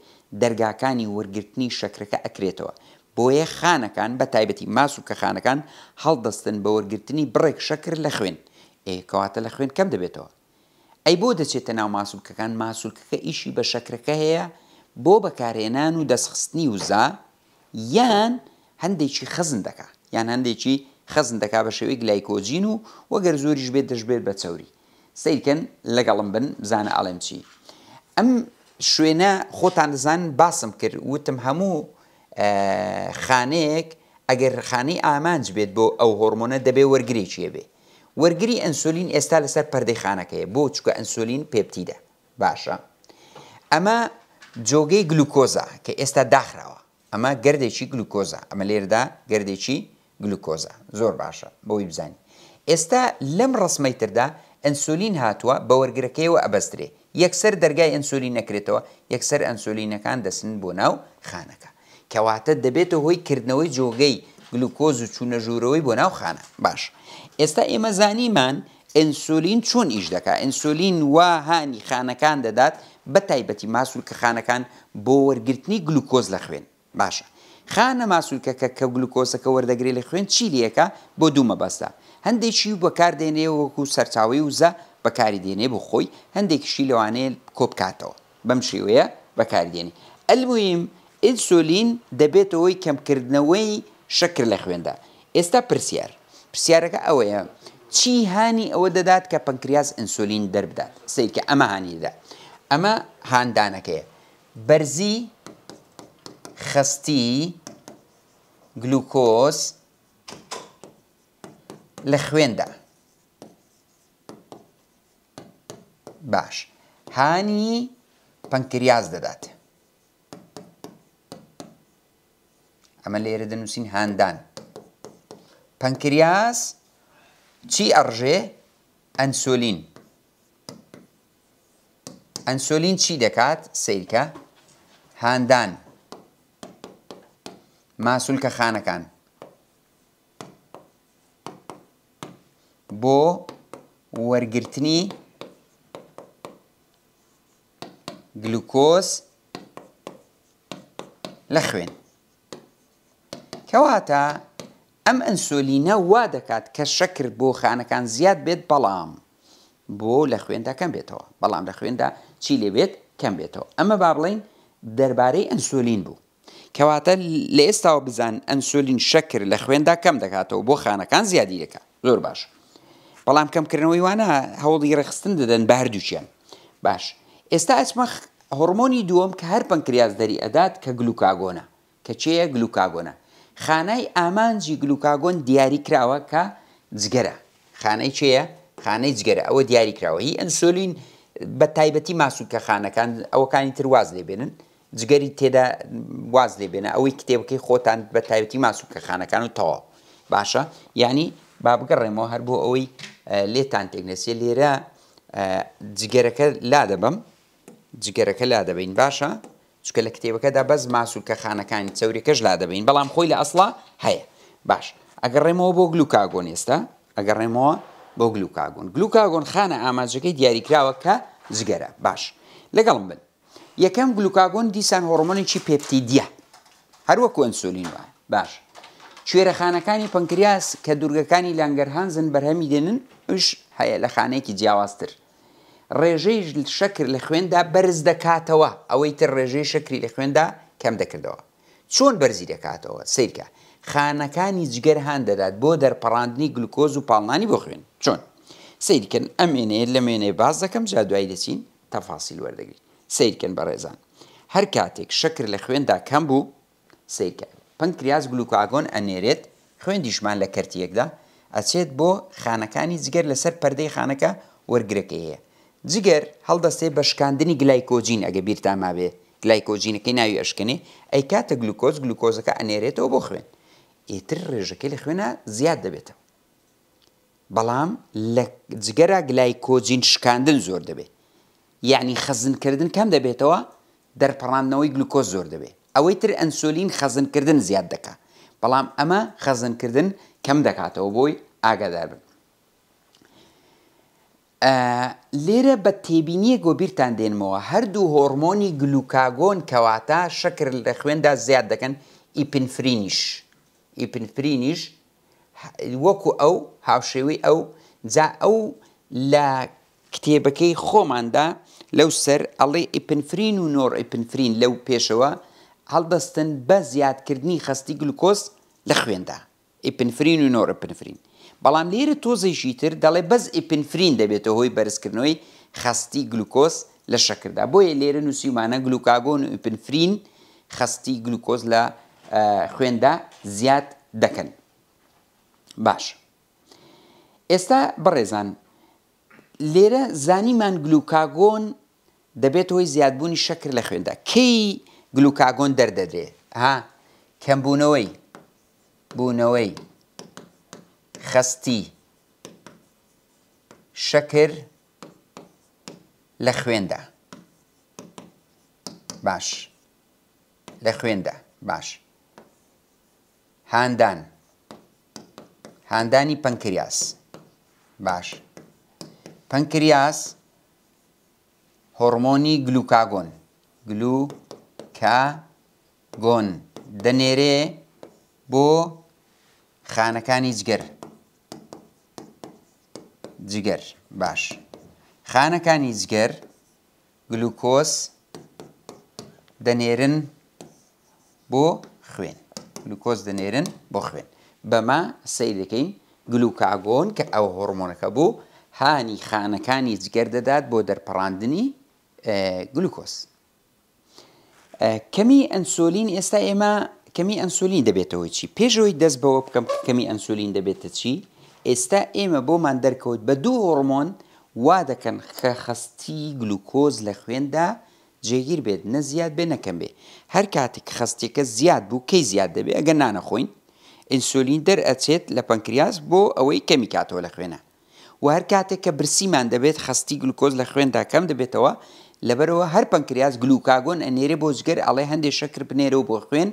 دەرگاکانی وەرگرتنی شەکرەکە ئەکرێتەوە بۆیە خانەکان بە تایبەتی ماسوکە خانەکان هەڵدەستن بە وەرگرتنی بڕێک شەکر لە خوێن ئێکەواتە لە خوێن کەم دەبێتەوە ئەی بۆ دەچێتە ناو ماسوولکەکان ماسوولکەکە ئیشی بە شەکرەکە هەیە بۆ بەکارهێنان و دەستخستنی وزا یان هەندێکی خزن دەکا یان هەندێکی خزن دەکا بە شێوەی گلایکۆجین و وەگەر زۆریش بێت دەشبێت بە چوری سیرکن لەگەڵم بن بزانە ئاڵم چی ئەم شوێنە خۆتان دەزان باسم کرد وتم هەموو خانەیەک ئەگەر خانەی ئامانج بێت بۆ ئەو هۆرمۆنە دەبێ وەرگری چیە بێ وەرگری ئەنسۆلین ئێستا لەسەر پەردەیخانەکەیە بۆ چکە ئەنسۆلین پێپتیدا باشە ئەمە جۆگەی گلوکۆزا کە ئێستا داخراوە ئەمە گردێکی گلوکۆزە ئەمە لێردا گردێکی گلوکۆزە زۆر باشە بۆی بزانین ئێستا لەم ڕسمەی تردا ئەنسولین هاتووە بە وەرگەکەیەوە ئەبەسترێ یەکسەر دەرگای ئەنسولین نەکرێتەوە یەکسەر ئەنسولینەکان دەسن بۆ ناو خانەکە کەواتە دەبێتە هۆی کردنەوەی جۆگەی گلوکۆز و چوونە ژوورەوەی بۆ ناو خانە باش ئێستا ئێمە زانیمان ئەنسولین چۆن ئیش دەکا ئەنسولین وا هاانی خانەکان دەدات بە تایبەتی ماسوول کە خانەکان بۆ وەرگرتنی گلوکۆز لە خوێن باشە خانە ماسوولکەکە کە گلوکۆسەکە وەردەگری لە خوێن چیلیەکە بۆ دوومە بەستە هەندێکی بەکاردێنێ وەکو سەرچاوی وزە بەکاری دێنێ بۆ خۆی هەندێکشی لەوانەیە کۆبکاتەوە بەم شێوەیە بەکاردێنی ئەلمویم ئینسولین دەبێتەوەی کەمکردنەوەی شەکر لە خوێندا ئێستا پرسیار پرسیارەکە ئەوەیە چی هاانی ئەوە دەدات کە پنکریاز ئینسولین دەربدات سیکە ئەمە هانیدا ئەمە هاندانەکەیە بەرزی خستی گلوکۆس لە خوێندا باش هانی پەنکریاز دەدات ئەمە لێرە دەنووسین هاندان پەنکریاز چی ئەڕژێ ئەنسۆلین ئەنسۆلین چی دەکات سیرکە هاندان ماسوولکە خانەکان بۆ وەرگرتنی گلوکۆس لە خوێن کەواتە ئەم ئەنسۆلینە وا دەکات کە شەکر بۆ خانەکان زیاد بێت بەڵام بۆ لە خوێندا کەم بێتەوە بەڵام لە خوێندا چی لێ بێت کەم بێتەوە ئەمە با بڵین دەربارەی ئەنسۆلین بوو کەواتە لە ئێستاوە بزان ئەنسۆلین شەکر لە خوێندا کەم دەکاتەوە بۆ خانەکان زیادی دەکات زۆر باش بەڵام کەمکردنەوەی وانە هەوڵی ڕخستن دەدەن بە هەردووچیان باش ئێستا ئەسمە هۆرمۆنی دووەم کە هەر پنکریاز دەری ئەدات کە گلوکاگۆنە کە چەیە گلوکاگۆنە خانای ئامانجی گلوکاگۆن دیاری کراوە کە جگەرە خانەی چەیە خانەی جگەرە ئەوە دیاری کراوە هی ئەنسۆلین بە تایبەتی ماسوکە خانەکان ئەوەکانی ترواز لێبێنن جگەری تێدا واز لێ بێنە ئەوەی کتێبەکەی خۆتان بە تایبەتی ماسوکە خانەکان و تەواو باشە ینی با بگەڕێمەوە هەر بۆ ئەوەی لێتان تێکنەسێ لێرە جگەرەکە لا دەبم جگەرەکە لا دەبین باشە چکە لە کتێبەکەدا بەس ماسوکە خانەکانی چەورێکەش لا دەبین بەڵام خۆی لە ئەسڵا هەیە باش ئەگەر ڕێمەوە بۆ گلوکاگۆن ئێستا ئەگەر ڕێمەوە بۆ گلوکاگۆن گلوکاگۆن خانە ئاماژەکەی دیاریکراوە کە جگەرە باش لەگەڵم بن یەکەم گلوکاگۆن دیسان هۆرمۆنێکی پێپتیدیە هەروەک ئەنسولین وایە باش کوێرەخانەکانی پنکریاس کە دوورگەکانی لانگەرهانزن بەرهەمی دێنن ئوش هەیە لە خانەیەکی جیاوازتر ڕێژەیش شەکر لە خوێندا بەرز دەکاتەوە ئەوەی تر ڕێژەی شکری لە خوێندا کەم دەکردەوە چۆن بەرزی دەکاتەوە سیرکە خانەکانی جگەر هاان دەدات بۆ دەرپەڕاندنی گلوکۆز و پاڵانی بۆ خوێن چۆن سیرکن ئەمێنێ لە مێنێ باز دەکەم جا دوای دەچین تەفاسیل وەردەگریت سیرکەن بە ڕێزان هەر کاتێک شکر لە خوێندا کەم بوو سیرکە پنکریاز گلوکاگۆن ئەنێرێت خوێن دیشمان لە کەرتیەکدا ئەچێت بۆ خانەکانی جگەر لەسەر پەردەی خانەکە وەرگرەکە هەیە جگەر هەڵدەستێ بە شکاندنی گلایکۆجین ئەگە بیرتاماوێ گلایکۆجینەکەی ناوی ئەشکنێ ئەی کاتە گلوکۆز گلوکۆزەکە ئەنێرێتەوە بۆ خوێن ئیتر ڕێژەکەی لە خوێنە زیاد دەبێتەوە بەڵام لە جگەرا گلایکۆجین شکاندن زۆر دەبێت یعنی خزنکردن کەم دەبێتەوە دەرپەڕاندنەوەی گلوکۆ زۆر دەبێت ئەوەی تر ئەنسۆلین خەزنکردن زیاد دەکات بەڵام ئەمە خەزنکردن کەم دەکاتەوە بۆی ئاگادار بن لێرە بە تێبینیە گۆبیرتان دێنمەوە هەردوو هۆرمۆنی گلوکاگۆن کەواتە شەکر لە خوێندا زیاد دەکەن ئیپنفرینیش ئیپنفرینیش وەکو ئەو هاوشێوی ئەو جا ئەو لە کتێبەکەی خۆماندا لەو سەر ئەڵێ ئیپنفرین و نۆر ئیپنفرین لەو پێشەوە هەڵدەستن بە زیادکردنی خستی گلوکۆس لە خوێندا ئیپنفرین و نۆر ئیپنفرین بەڵام لێرە تۆزێکی تر دەڵێ بەس ئیپنفرین دەبێتە هۆی بەرزکردنەوەی خستی گلوکۆس لە شەکردا بۆیە لێرە نووسیمانە گلوکاگۆن و ئیپنفرین خستی گلوکۆز لە خوێندا زیاد دەکەن باش ئێستا بەڕێزان لێرە زانیمان گلوکاگۆن دەبێت هۆی زیادبوونی شەکر لە خوێندا کەی گلوکاگۆن دەردەدرێت ها کەمبوونەوەی بوونەوەی خستی شەکر لە خوێندا باش لە خوێندا باش هاندان هاندانی پەنکریاس باش پەنکریاس هۆرمۆنی گلوکاگۆن گلوکگۆن دەنێرێ بۆ خانەکانی جگەر جگەر باش خانەکانی جگەر گلوکۆس دەنێرن بۆ خوێن گلوکۆز دەنێرن بۆ خوێن بەما سەیر دەکەین گلوکاگۆن کە ئەو هۆرمۆنەکە بوو هانی خانەکانی جگەر دەدات بۆ دەرپەڕاندنی گلوکۆس کەمی ئەنسۆلین ئێستا ئێمە کەمی ئەنسولین دەبێتەوە چی پێشەوەی دەست بەوە بکەم کەمی ئەنسولین دەبێتە چی ئێستا ئێمە بۆمان دەرکەوت بە دوو هۆرمۆن وا دەکەن خەخستی گلوکۆز لە خوێندا جێگیر بێت نە زیاد بێ نەکەم بێ هەر کاتێک خستێکە زیاد بوو کەی زیاد دەبێ ئەگە نانەخۆین ئینسولین دەر ئەچێت لە پەنکریاز بۆ ئەوەی کەمی کاتەوە لە خوێنە و هەر کاتێک کە برسیمان دەبێت خستی گلوکۆز لە خوێندا کەم دەبێتەوە لەبەرەوە هەر پەنکریاز گلوکاگۆن ئەنێرە بۆ جگەر ئەڵێ هەندێک شەکر بنێرەوە بۆ خوێن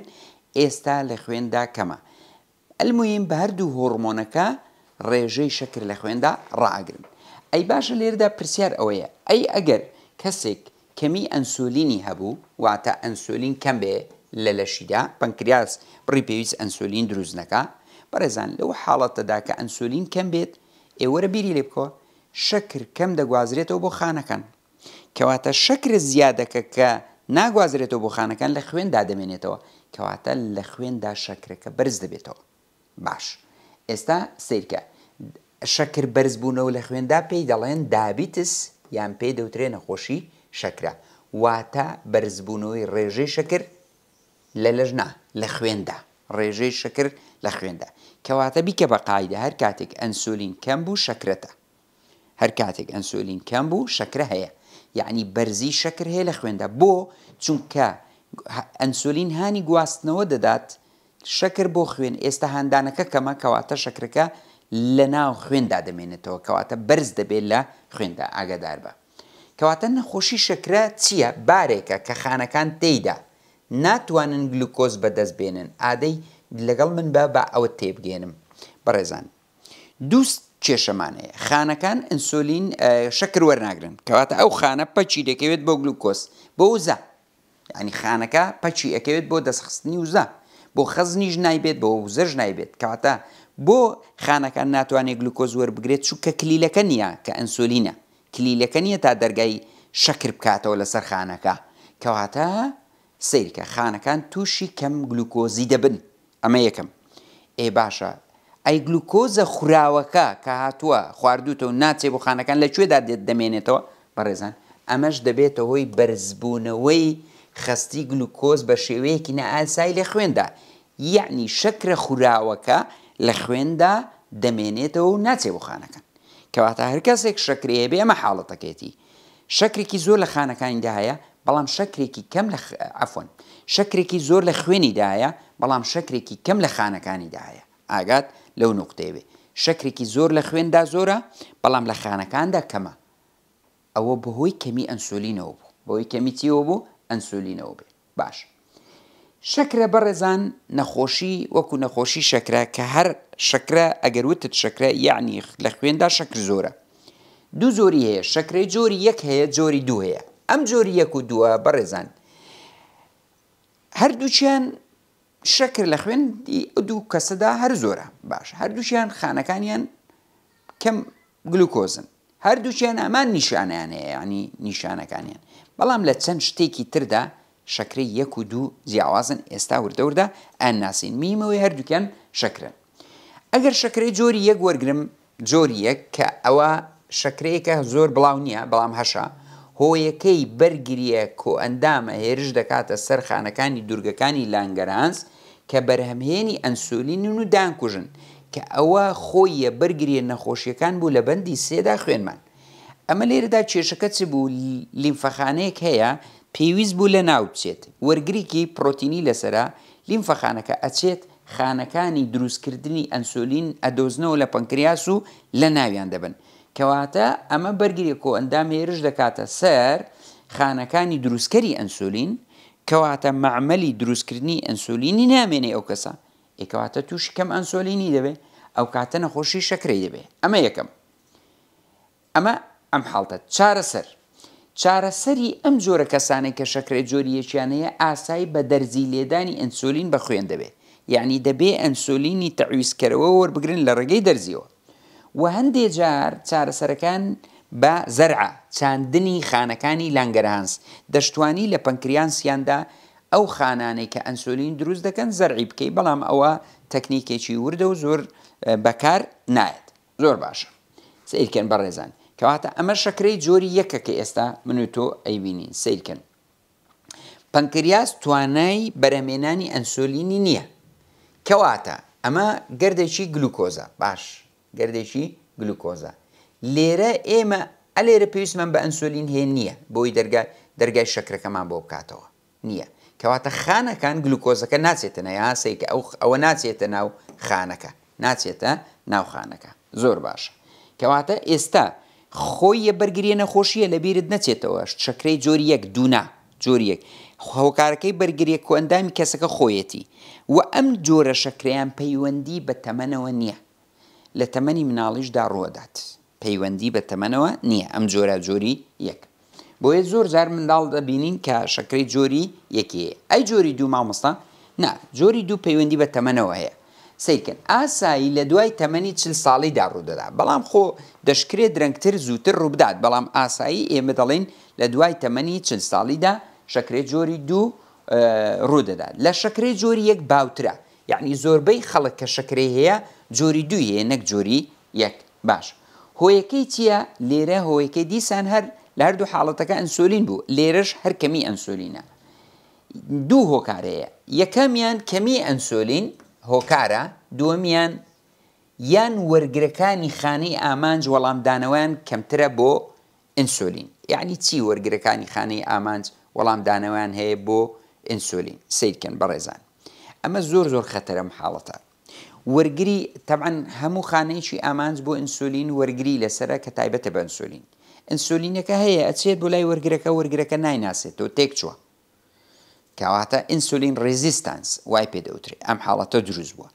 ئێستا لە خوێندا کەمە. ئەلمویم بە هەردوو هۆرمۆنەکە ڕێژەی شەکر لە خوێندا ڕاگرن. ئەی باشە لێردا پرسیار ئەوەیە ئەی ئەگەر کەسێک کەمی ئەنسولینی هەبوو واتە ئەنسولین کەم بێ لە لەشیدا پەنکریاز بڕی پێویست ئەنسولین دروستنەکە بەڕێزان لەو حاڵەتەدا کە ئەنسولین کەم بێت ئێوەرە بیری لێ بکۆ شەکر کەم دەگوازرێتەوە بۆ خانەکان کەواتە شکر زیادەکە کە ناگوازرێتەوە بۆ خانەکان لە خوێندا دەمێنێتەوە کەواتە لە خوێندا شکرەکە بەرز دەبێتەوە باش ئێستا سیرکە شکر بەرزبوونەوە لە خوێندا پێی دەڵێن دابیتس یان پێی دەوترێ نەخۆشی شکرە واتە بەرزبوونەوەی ڕێژەی شکر لە لەژنا لە خوێندا ڕێژەی شکر لە خوێندا کەواتە بیکە بە قاعدە هەر کاتێک ئەنسولین کەم بوو شکرەتە هەر کاتێک ئەنسولین کەم بوو شکرە هەیە یعنی بەرزی شەکر هەیە لە خوێندا بۆ چونکە ئەنسولین هاانی گواستنەوە دەدات شەکر بۆ خوێن ئێستا هەندانەکە کەمە کەواتە شکرەکە لە ناو خوێندا دەمێنێتەوە کەواتە بەرز دەبێت لە خوێندا ئاگادار بە. کەواتە نەخۆشی شەکرە چییە بارێکە کە خانەکان تێیدا ناتوانن گلوکۆز بەدەست بێنن ئادەی لەگەڵ من بە بە ئەوە تێبگێنم بەڕێزان دوست کێشەمانەیە خانەکان ئەنسۆلین شکر وەرناگرن کەواتە ئەو خانە پەچی دەکەوێت بۆ گلوکۆس بۆ وزە ینی خانەکە پەچی ئەەکەوێت بۆ دەستخستنی وزە بۆ خەزنیش نایبێت بۆ وزەش نایبێت کەواتە بۆ خانەکان ناتوانێت گلوکۆز وەربگرێت چوو کە کلیلەکە نییە کە ئەنسۆلینە کلیلەکە نییە تا دەرگای شەکر بکاتەوە لەسەر خانەکە کەواتە سیرکە خانەکان تووشی کەم گلوکۆزی دەبن ئەمە یەکەم ئێ باشە ئەی گلوکۆزە خوراوەکە کە هاتووە خواردوتە و ناچێ بۆ خانەکان لەکوێدا دێت دەمێنێتەوە بەڕێزان ئەمەش دەبێتە هۆی بەرزبوونەوەی خستی گلوکۆز بە شێوەیەکی نەئاسایی لە خوێندا یعنی شەکرە خوراوەکە لە خوێندا دەمێنێتەوە و ناچێ بۆ خانەکان کەواتە هەر کەسێک شکرەیە بێ ئەمە حاڵەتەکەێتی شکرێکی زۆر لە خانەکانیدا هەیە بەڵام شکرێکی کەم لە ئەفۆن شکرێکی زۆر لە خوێنیدایە بەڵام شکرێکی کەم لە خانەکانیداە ئاگات لەو نقطێوێ شکرێکی زۆر لە خوێندا زۆرە بەڵام لە خانەکاندا کەمە ئەوە بەهۆی کەمی ئەنسولینەوە بوو بۆی کەمی چیەوە بوو ئەنسولینەوە بێ باش شکرە بەڕێزان نەخۆشی وەکو نەخۆشی شکرە کە هەر شکرە ئەگەروتت شکرە یعنی لە خوێندا شکر زۆرە دوو زۆری هەیە شکرەی جۆری یەک هەیە جۆری دوو هەیە ئەم جۆری یەک و دووە بەڕێزان هەردووچیان شەکر لە خوێن دوو کەسەدا هەر زۆرە باش هەردووشیان خانەکانیان کەم گلوکۆزن هەردووچیان ئەمان نیشانیانەیە ینی نیشانەکانیان بەڵام لە چەند شتێکی تردا شەکری یەک و دوو جیاوازن ئێستا وردەوردا ئەن ناسین میمەوەی هەردووکیان شەکرن ئەگەر شەکری جۆری یەک وەرگرم جۆری یەک کە ئەوە شەکرەیەکە زۆر بڵاو نییە بەڵام هەشە هۆیەکەی بەرگریە کۆ ئەندامە هێرش دەکاتە سەر خانەکانی دوورگەکانی لانگەرانس کە بەرهەمهێنی ئەنسولین و دانکوژن کە ئەوە خۆیە بەرگریە نەخۆشیەکان بوو لە بەندی سێدا خوێنمان. ئەمە لێرەدا کێشەکە چ بوو لیمفەخانەیەک هەیە پێویست بوو لە ناو بچێت وەرگریکی پرۆتینی لەسرە لیمفەخانەکە ئەچێت خانەکانی دروستکردنی ئەنسۆلین ئەدۆزنەوە لە پەنکریاس و لە ناویان دەبن. کەواتە ئەمە بەرگری کۆ ئەندام هێرش دەکاتە سەر خانەکانی دروستکەری ئەنسولین کەواتە معمەلی دروستکردنی ئەنسولینی نامێنێ ئەو کەسە ێکواتە تووش کەم ئەنسۆلینی دەبێ ئەو کاتە نەخۆشی شەکری دەبێ ئەمە یەکەم ئەمە ئەم حڵتە چارەسەر چارەسەری ئەم جۆرە کەسانێک کە شەکرێت جۆریەکیانەیە ئاسایی بە دەرزی لێدانی ئەنسۆلین بە خوێن دەبێ یعنی دەبێ ئەنسۆلینی تەویستکەرەوە وەربگرن لە ڕێگەی دەرزیەوە و هەندێ جار چارەسەرەکان بە زەرع چاندنی خانەکانی لانگەرانس دەشتوانی لە پەنکریانسییاندا ئەو خانانەی کە ئەنسۆلین دروست دەکەن زەرعی بکەی بەڵام ئەوە تەکنیکێکی وردە و زۆر بەکار نایەت زۆر باشە سیرکەن بە ڕێزان کەواتە ئەمە شەکرەی جۆری یەکە کە ئێستا من و تۆ ئەیبینی سیرکن پەنکریاز توانای بەرەمێنانی ئەنسۆلینی نییە کەواتە ئەمە گردێکی گلوکۆزە باش گردێکی گلوکۆزە لێرە ئێمە ئەلێرە پێویستمان بە ئەنسۆلین هێن نییە بۆی دەرگای دەرگای شکرەکەمان بۆ بکاتەوە نییە کەواتە خانەکان گلوکۆزەکە ناچێتە یاسەی کە ئەو ئەوە ناچێتە ناو خانەکە ناچێتە ناوخانەکە زۆر باشە کەواتە ئێستا خۆی یە بەرگریە نەخۆشیە لە بیرت نەچێتەوە شکرەی جۆری یەک دوونا جۆریەک هۆکارەکەی بەرگریە کۆندامی کەسەکە خۆیەتی و ئەم جۆرە شکریان پەیوەندی بە تەمەنەوە نییە لە تەمەنی مناڵیشدا ڕوەدات پەیوەندی بە تەمەنەوە نییە ئەم جۆرە جۆری یەک بۆیە زۆر زار منداڵ دەبینین کە شەکری جۆری یەکێ ئەی جۆری دوو مامۆستا نا جۆری دوو پەیوەندی بە تەمەنەوە هەیە سیکن ئاسایی لە دوای تەمەنی چل ساڵی داڕوودەدا بەڵام خۆ دەشکرێت درەنگتر زووتر ڕووبدات بەڵام ئاسایی ئێمە دەڵێن لە دوای تەمەنی چل ساڵیدا شەکرێت جۆری دوو ڕوودەدات لە شەکرێ جۆری یەک باوترە یعنی زۆربەی خەڵک کە شەکرێ هەیە جۆری دوویە نەک جۆری یەک باش هۆیەکەی چییە لێرە هۆیەکەی دیسان هەر لە هەردوو حاڵەتەکە ئەنسۆلین بوو لێرەش هەر کەمی ئەنسۆلینە دوو هۆکارەیە یەکەمیان کەمی ئەنسۆلین هۆکارە دووەمیان یان وەرگەکانی خانەی ئامانج وەڵامدانەوەیان کەمترە بۆ ئینسۆلین یعنی چی وەرگەکانی خانەی ئامانج وەڵامدانەوەیان هەیە بۆ ئینسۆلین سیرکن بەڕێزان ئەمە زۆر زۆر خەتەرم حاڵەتە وەرگری تەعاەن هەموو خانەیەکی ئامانز بۆ ئینسولین وەرگری لەسرە کە تایبەتە بە ئەنسولین ئەنسولینەکە هەیە ئەچێت بۆ لای وەرگەکە وەرگەکە نایناسێتەوە تێک چووە کەواتە ئینسولین ڕێزیستانس وای پێدەوترێت ئەم حاڵەتە دروست بووە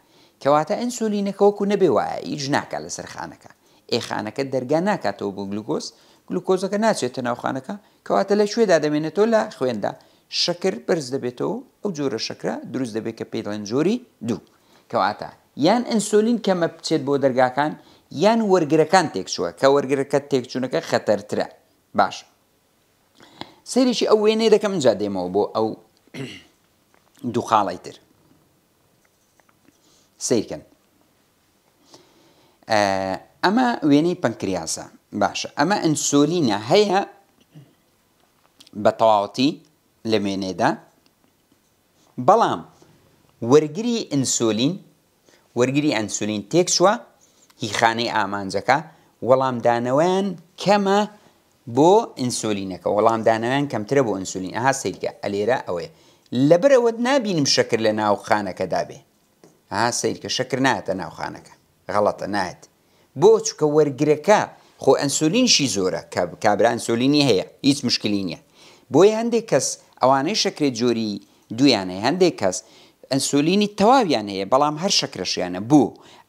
کەواتە ئەنسولینەکەوەکو نەبێ وایە هیچ ناکات لەسەر خانەکە ئێخانەکە دەرگا ناکاتەوە بۆ گلوکۆس گلوکۆزەکە ناچێتە ناوخانەکە کەواتە لە شوێدا دەمێنێتەوە لە خوێندا شکر برز دەبێتەوە ئەو جۆرە شکرە دروست دەبێت کە پێ دەڵێن جۆری دوو کەواتە یان ئەنسۆلین کەمە بچێت بۆ دەرگاکان یان وەرگەکان تێکچووە کە وەرگەکە تێکچوونەکە خەتەرترە باش سەریشی ئەو وێنەی دەکەم جا دێمەوە بۆ ئەو (clears throat) دووخاڵی تر سیرکن ئەمە وێنەی پنکریاسە باشە ئەمە ئەنسۆلینە هەیە بە تەواوەتی لە وێنێدا بەڵام وەرگری ئەنسۆلین وەرگری ئەنسولین تێکسوە هیخانەی ئامانجەکە وەڵامدانەوەیان کەمە بۆ ئینسولینەکە وەڵامدانەوەیان کەمترە بۆ ئینسولین ئەها سیرکە ئەلێرە ئەوەیە لەبەرەوەت نبینم شکر لە ناوخانەکە دابێ ئاها سیرکە شکر ناتە ناوخانەکە غەڵەتە نات بۆ چکە وەرگرەکە خۆ ئەنسولینشی زۆرە کابرا ئەنسولینی هەیە هیچ مشکلی نیە بۆی هەندێک کەس ئەوانەی شکرێت جۆری دویانە هەندێک کەس ئەنسولینی تەواویان هەیە بەڵام هەر شەکرەشیانە بوو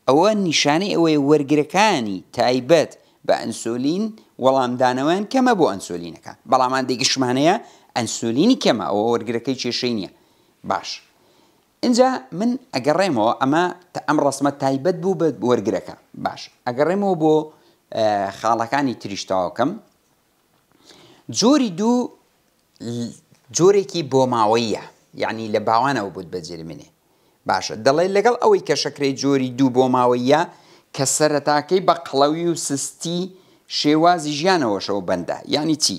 ئەوە نیشانەی ئەوەی وەرگەکانی تایبەت بە ئەنسولین وەڵامدانەوەیان کەمە بۆ ئەنسولینەکە بەڵامان دەگەشمانەیە ئەنسولینی کەمە ئەوە وەرگەکەی کێشەی نییە باش. اینجا من ئەگەڕێمەوە ئەمە ئەم ڕسممە تایبەت بوو بە وەرگرەکە باش ئەگەڕێمەوە بۆ خاڵەکانی تریشتاوەکەم جۆری دوو جۆرێکی بۆ ماوەیە یعنی لە باوانەوە بوت بەجێ منێ باشە دەڵێ لەگەڵ ئەوەی کە شەکرێ جۆری دوو بۆ ماوەیە کە سەرەتاکەی بە قڵەوی و سستی شێوازی ژیانەوەشەوە بەندە یانی چی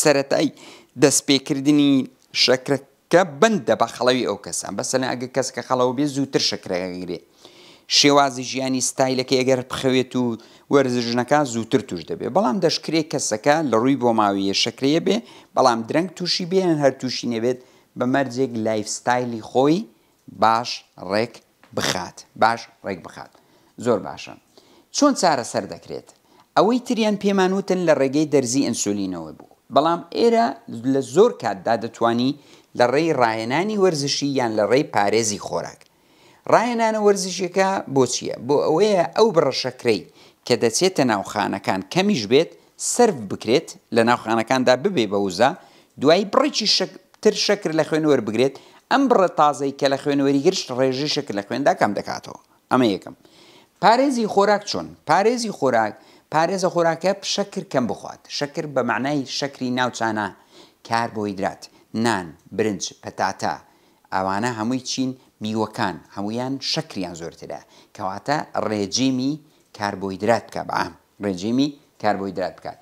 سەتای دەستپێکردنی شەکرەکە بندە بە خەڵەوی ئەو کەسان بەسەنە ئەگە کەس کە خەڵەوە بێ زووتر شەکرەگەگرێ شێوازی ژیانی ستایلەکە ئەگەر بخەوێت و وەرزژنەکە زووتر توش دەبێت بەڵام دەشکرێ کەسەکە لە ڕووی بۆ ماویە شکرەیە بێ بەڵام درەنگ تووشی بێن هەر تووشی نەبێت بە مەرجێک لایفستایلی خۆی باش ڕێک بخات باش ڕێک بخات زۆر باشە چۆن چارەسەر دەکرێت ئەوەی تریان پێمانوتن لە ڕێگەی دەرزی ئەنسولینەوە بوو بەڵام ئێرە لە زۆر کاتدا دەتوانی لە ڕێی ڕایەنانی وەرزشی یان لە ڕێی پارێزی خۆراک ڕایەنانە وەرزشەکە بۆچیە بۆ ئەوەیە ئەو بڕەشەکرەی کە دەچێتە ناوخانەکان کەمیش بێت سرف بکرێت لە ناوخانەکاندا ببێ بە وزە دوای بڕێکی تر شکر لە خوێنوەر بگرێت ئەم بڕە تازای کە لە خوێنەوەری گرشت ڕێژی شکر لە خوێندا کەم دەکاتەوە ئەمە یەکەم پارێزی خۆراک چۆن پارێزی خۆراک پارێزە خۆراکە شکر کەم بخوات شکر بە معنای شکری ناوچانە کاربۆیدرات نان برنج پەتاتا ئەوانە هەمووی چین میوەکان هەمویان شکریان زۆرتردا کەواتە ڕێجیمی کاربۆیدرات کە بەام ڕێجیمی کاربۆیدرات بکات.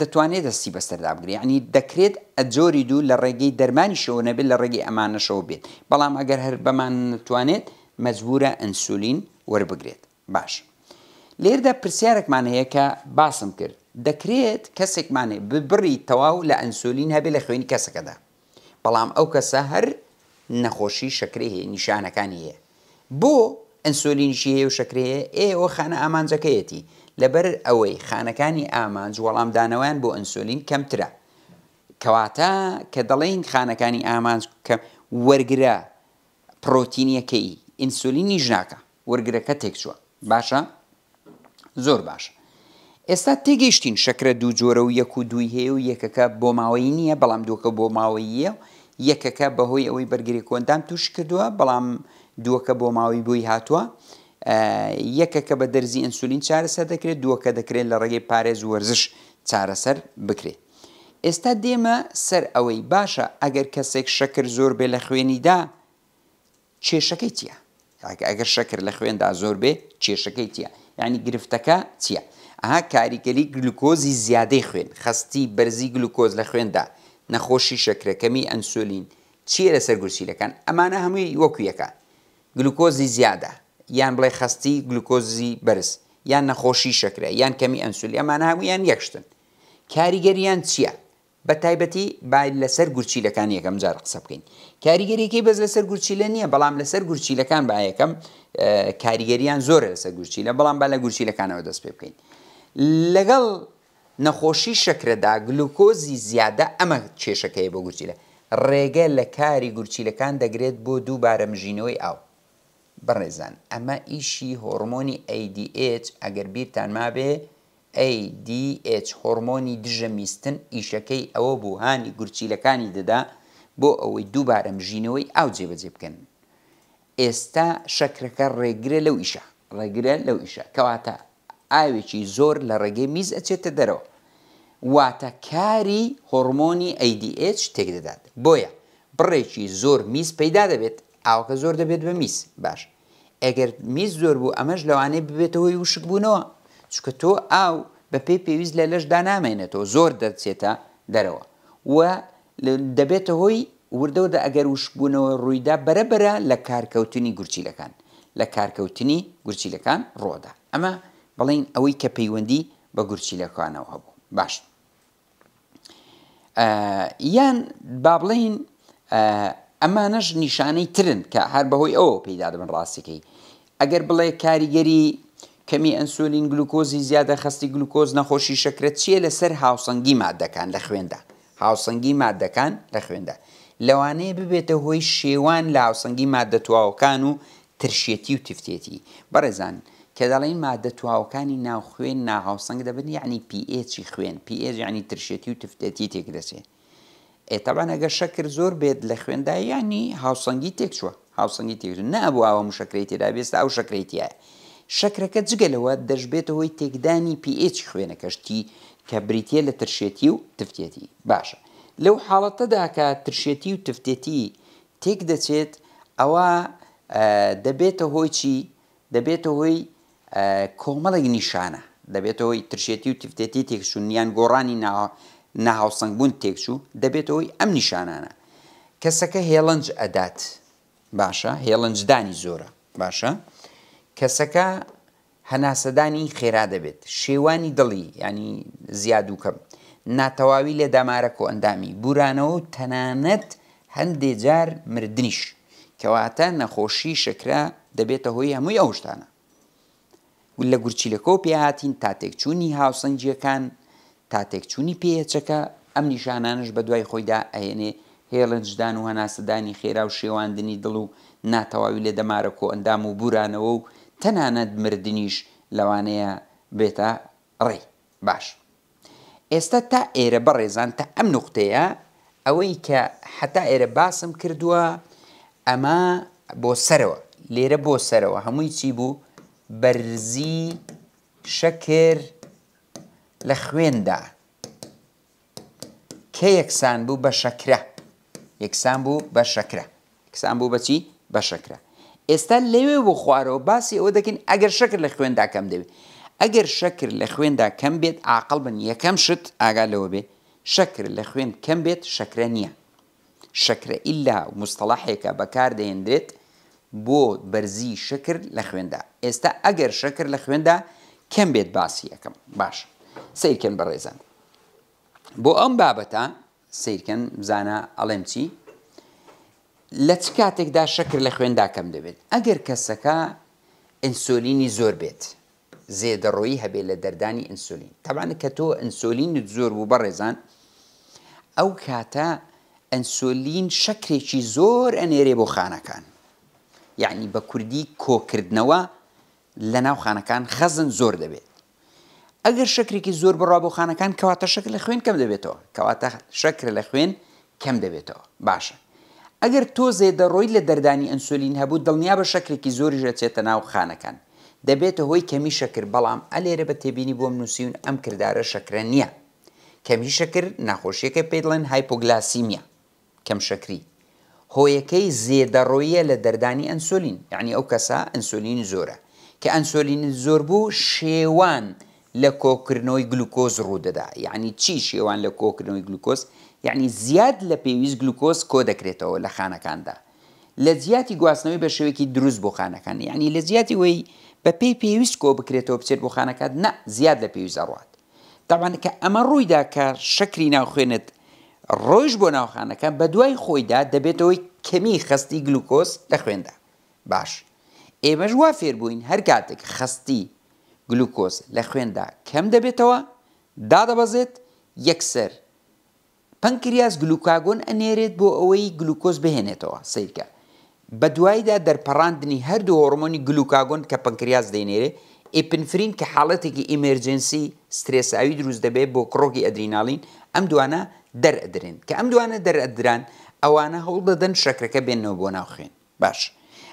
دەتوانێت دەستی بەسەردا بگری ینی دەکرێت ئەجۆری دوو لە ڕێگەی دەرمانی شەوە بێت لە ڕێگەی ئەمانەشەوە بێت بەڵام ئەگەر هەر بەمان نتوانێت مەجبورە ئەنسولین وەربگرێت باش لێردا پرسیارێکمان هەیە کە باسم کرد دەکرێت کەسێکمانێ ببڕی تەواو لە ئەنسولین هەبێت لە خوێنی کەسەکەدا بەڵام ئەو کەسە هەر نەخۆشی شکری هەیە نیشانەکانی هەیە بۆ ئەنسۆلینشی هەیە و شکرەیە ئێ ئەو خانە ئامانجەکەیەتی لەبەر ئەوەی خانەکانی ئامانج وەڵامدانەوەیان بۆ ئەنسۆلین کەمترە کەواتە کە دەڵین خانەکانی ئامانج کە وەرگرە پرۆتینیەکەی ئینسولینی ژناکە وەرگرەکە تێکچووە باشە زۆر باشە ئێستا تێگەیشتین شەکرە دوو جۆرە و یەک و دوی هەیە و یەکەکە بۆ ماوەی نییە بەڵام دووکە بۆ ماوەیە و یەکەکە بەهۆی ئەوەی بەرگری کۆندام توش کردووە بەڵام دووەکە بۆ ماوەی بووی هاتووە یەکە کە بە دەرزی ئەنسولین چارەسەر دەکرێت دووەکە دەکرێت لە ڕێگەی پارێز وەرزش چارەسەر بکرێت. ئێستا دێمە سەر ئەوەی باشە ئەگەر کەسێک شەکر زۆر بێ لە خوێنیدا کێشەکەی چییە؟ ئەگەر شەکر لە خوێندا زۆر بێ کێشەکەی چییە؟ ینی گرفتەکە چییە؟ ئەها کاریکەلی گلوکۆزی زیادەی خوێن خستی بەرزی گلوکۆز لە خوێندا نەخۆشی شکرەکەمی ئەنسولین چیە لە سەرگوسیلەکان ئەمانە هەمووی وەکویەکە گلوکۆزی زیادە یان بڵێ خستی گلوکۆزی بەرز یان نەخۆشی شکرە یان کەمی ئەنسولی ئەمانە هەمویان یەکشتن کاریگەریان چییە؟ بە تایبەتی با لەسەر گورچیلەکان یەکەم جار قسە بکەین کاریگەریەکەی بەز لەسەر گورچیلە نییە بەڵام لەسەر گورچیلەکان با یەکەم کاریگەریان زۆر لەسەر گورچیلە بەڵام با لە گورچیلەکانەوە دەست پێ بکەین لەگەڵ نەخۆشی شەکرەدا گلوکۆزی زیادە ئەمە کێشەکەی بۆ گورچیلە ڕێگە لە کاری گورچیلەکان دەگرێت بۆ دووبارە مژینەوەی ئاو بڕێزان ئەمە ئیشی هۆرمۆنی ADH ئەگەر بیرتان مابێ ADH هۆرمۆنی دژە میستن ئیشەکەی ئەوە بووهانی گورچیلەکانی دەدا بۆ ئەوەی دووبارە مژینەوەی ئاو جێبەجێ بکەن. ئێستا شەکرەکە ڕێگرە لەو ئیشە ڕێگرە لەو ئیشە کەواتە ئاوێکی زۆر لە ڕێگەی میز ئەچێتە دەرەوە. واتە کاری هۆرمۆنی ADH تێک دەدات بۆیە بڕێکی زۆر میز پەیدا دەبێت ئاوکە زۆر دەبێت بە میس باش ئەگەر میز زۆر بوو ئەمەش لەوانەیە ببێتەوەی وشک بوونەوە چکە تۆ ئاو بە پێی پێویست لە لەشدا نامێنێتەوە زۆر دەچێتە دەرەوە و دەبێتە هۆی وردەوەدا ئەگەر وشبوونەوە ڕوویدا بەرەبرە لە کارکەوتنی گورچیلەکان لە کارکەوتنی گورچیلەکان ڕۆدا ئەمە بەڵین ئەوەی کە پەیوەندی بە گورچیلەکانەوە هەبوو باش یان با بڵین ئەمانەش نیشانەی ترن کە هەر بەهۆی ئەوە پیدا دەبن ڕاستەکەی ئەگەر بڵێ کاریگەری کەمی ئەنسولین گلوکۆزی زیادە خستی گلوکۆز نەخۆشی شەکرێت چیە لەسەر هاوسەنگی مادەکان لە خوێندا هاوسەنگی مادەکان لە خوێندا لەوانەیە ببێتە هۆی شێوان لە هاوسەنگی مادە تواوەکان و ترشێتی و تفتێتی بەڕێزان کە دەڵین مادە تواوەکانی ناو خوێن ناهاوسەنگ دەبن یعنی پیئچی خوێن پیئ ینی ترشێتی و تفتێتی تێکدەسێت ئێتەبان ئەگەر شەکر زۆر بێت لە خوێندایانی هاوسەنگی تێکچوە هاوسەنگی تێ نەبوو ئەوە مشەکری تێدا بێستا ئەو شەکرێتیە شەکرەکە جگەلەوە دەشبێتە هۆی تێکدانی پیH خوێنەکەشتی کە بریتە لە ترشێتی و تفتێتی باشە لەو حاڵەتەداکە ترشێتی و تفتێتی تێک دەچێت ئەوە دەبێتە هۆی چی دەبێتە هۆی کۆمەڵێک نیشانە دەبێتەوەی ترشێتی و تفتێتی تێکشونیان گۆڕانی ناوە ناهاوسەنگبوون تێکچوو دەبێتەوەی ئەم نیشانانە کەسەکە هێڵنج ئەدات باشە هێڵنجدانی زۆرە باشە کەسەکە هەناسەدانی خێرا دەبێت شێوانی دڵی ینی زیاد و کەم ناتەواوی لە دامارە کۆ ئەندامی بورانەوە و تەنانەت هەندێک جار مردنیش کەواتە نەخۆشی شکرا دەبێتە هۆی هەمووی ئەو شتانە لە گورچی لە کۆپی هاتین تا تێکچوونی هاوسنجیەکان تا تێکچوونی پێچەکە ئەم نیشانانش بە دوای خۆیدا ئەێنێ هێڵنجدان و هەناسەدانی خێرا و شێواندنی دڵ و ناتەواوی لە دەمارە کۆ ئەندام و بورانەوە و تەنانەت مردنیش لەوانەیە بێتە ڕێ باش. ئێستا تا ئێرە بەڕێزان تا ئەم نقطەیە ئەوەی کە حتا ئێرە باسم کردووە ئەمە بۆ سەرەوە لێرە بۆ سەرەوە هەمووی چی بوو بەرزی شەکر لە خوێندا کە یەکسان بوو بە شەکرە یەکسان بوو بە شەکرە کسان بوو بەچی بە شەکرە ئێستا لەوێ بۆ خوارەوە باسی ئەوە دەکەین ئەگەر شکر لە خوێندا کەم دەوێت ئەگەر شکر لە خوێندا کەم بێت عقل بن یەکەم شت ئاگا لەوە بێ شکر لە خوێن کەم بێت شکرە نییە شکرە ئللا مستەلاحێکە بەکاردەێنرێت بۆ بەرزی شکر لە خوێندا ئێستا ئەگەر شکر لە خوێندا کەم بێت باسی یەکەم باشە سیرکن بەڕێزان بۆ ئەم بابەتە سیرکن بزانە ئەڵێم چی لە چ کاتێکدا شەکر لە خوێنداکەم دەبێت ئەگەر کەسەکە ئینسولینی زۆر بێت زێدەڕۆیی هەبێت لە دەردانی ئینسولین تەبانە کە تۆ ئینسولینت زۆر بوو بەڕێزان ئەو کاتە ئەنسۆلین شەکرێکی زۆر ئەنێرێ بۆ خانەکان یعنی بە کوردی کۆکردنەوە لە ناو خانەکان خەزن زۆر دەبێت ئەگەر شکرێکی زۆر بڕا بۆ خانەکان کەواتە شکر لە خوێن کەم دەبێتەوە کەواتە شکر لە خوێن کەم دەبێتەوە باشە ئەگەر تۆ زێدەڕۆی لە دەردانی ئەنسولین هەبوو دڵنیا بە شکرێکی زۆری ژەچێتە ناو خانەکان دەبێتە هۆی کەمی شکر بەڵام ئەلێرە بە تێبینی بۆم نووسیون ئەم کردارە شکرە نییە کەمی شکر ناخۆشیەکە پێ دڵێن هایپۆگلاسیمیە کەم شکری هۆیەکەی زێدەڕۆیە لە دەردانی ئەنسولین یعنی ئەو کەسا ئەنسولین زۆرە کە ئەنسۆلین زۆر بوو شێوان لە کۆکردنەوەی گلوکۆز ڕوودەدا یعنی چی شێوان لە کۆکردنەوەی گلوکۆز یعنی زیاد لە پێویست گلوکۆز کۆ دەکرێتەوە لە خانەکاندا لە زیاتی گواستنەوەی بە شێوەیەکی دروست بۆ خانەکان یعنی لە زیاتی وی بە پێی پێویست کۆ بکرێتەوە بچێت بۆ خانەکەات نە زیاد لە پێویست ئەڕات تاوان کە ئەمە ڕوویدا کە شکری ناوخێنت ڕۆژ بۆ ناوخانەکە بە دوای خۆیدا دەبێتەوەی کەمی خستی گلوکۆس لە خوێندا باش ئێمەش وا فێر بووین هەر کاتێک خستی گلوکۆز لە خوێندا کەم دەبێتەوە دادەبەزێت یەکسەر پەنکریاز گلوکاگۆن ئەنێرێت بۆ ئەوەی گلوکۆز بهێنێتەوە سیرکە بە دوایدا دەرپەڕاندنی هەردوو هۆرمۆنی گلوکاگۆن کە پەنکریاز دەینێرێ ئپنفرین کە حاڵەتێکی ئیمرجنسی سترێساوی دروست دەبێت بۆ کڕۆکی ئەدریناڵین ئەم دوانە دەرئدرێن کە ئەم دوانە دەرئدران ئەوانە هەوڵ دەدەن شەکرەکە بێنەوە بۆ ناوخێن باش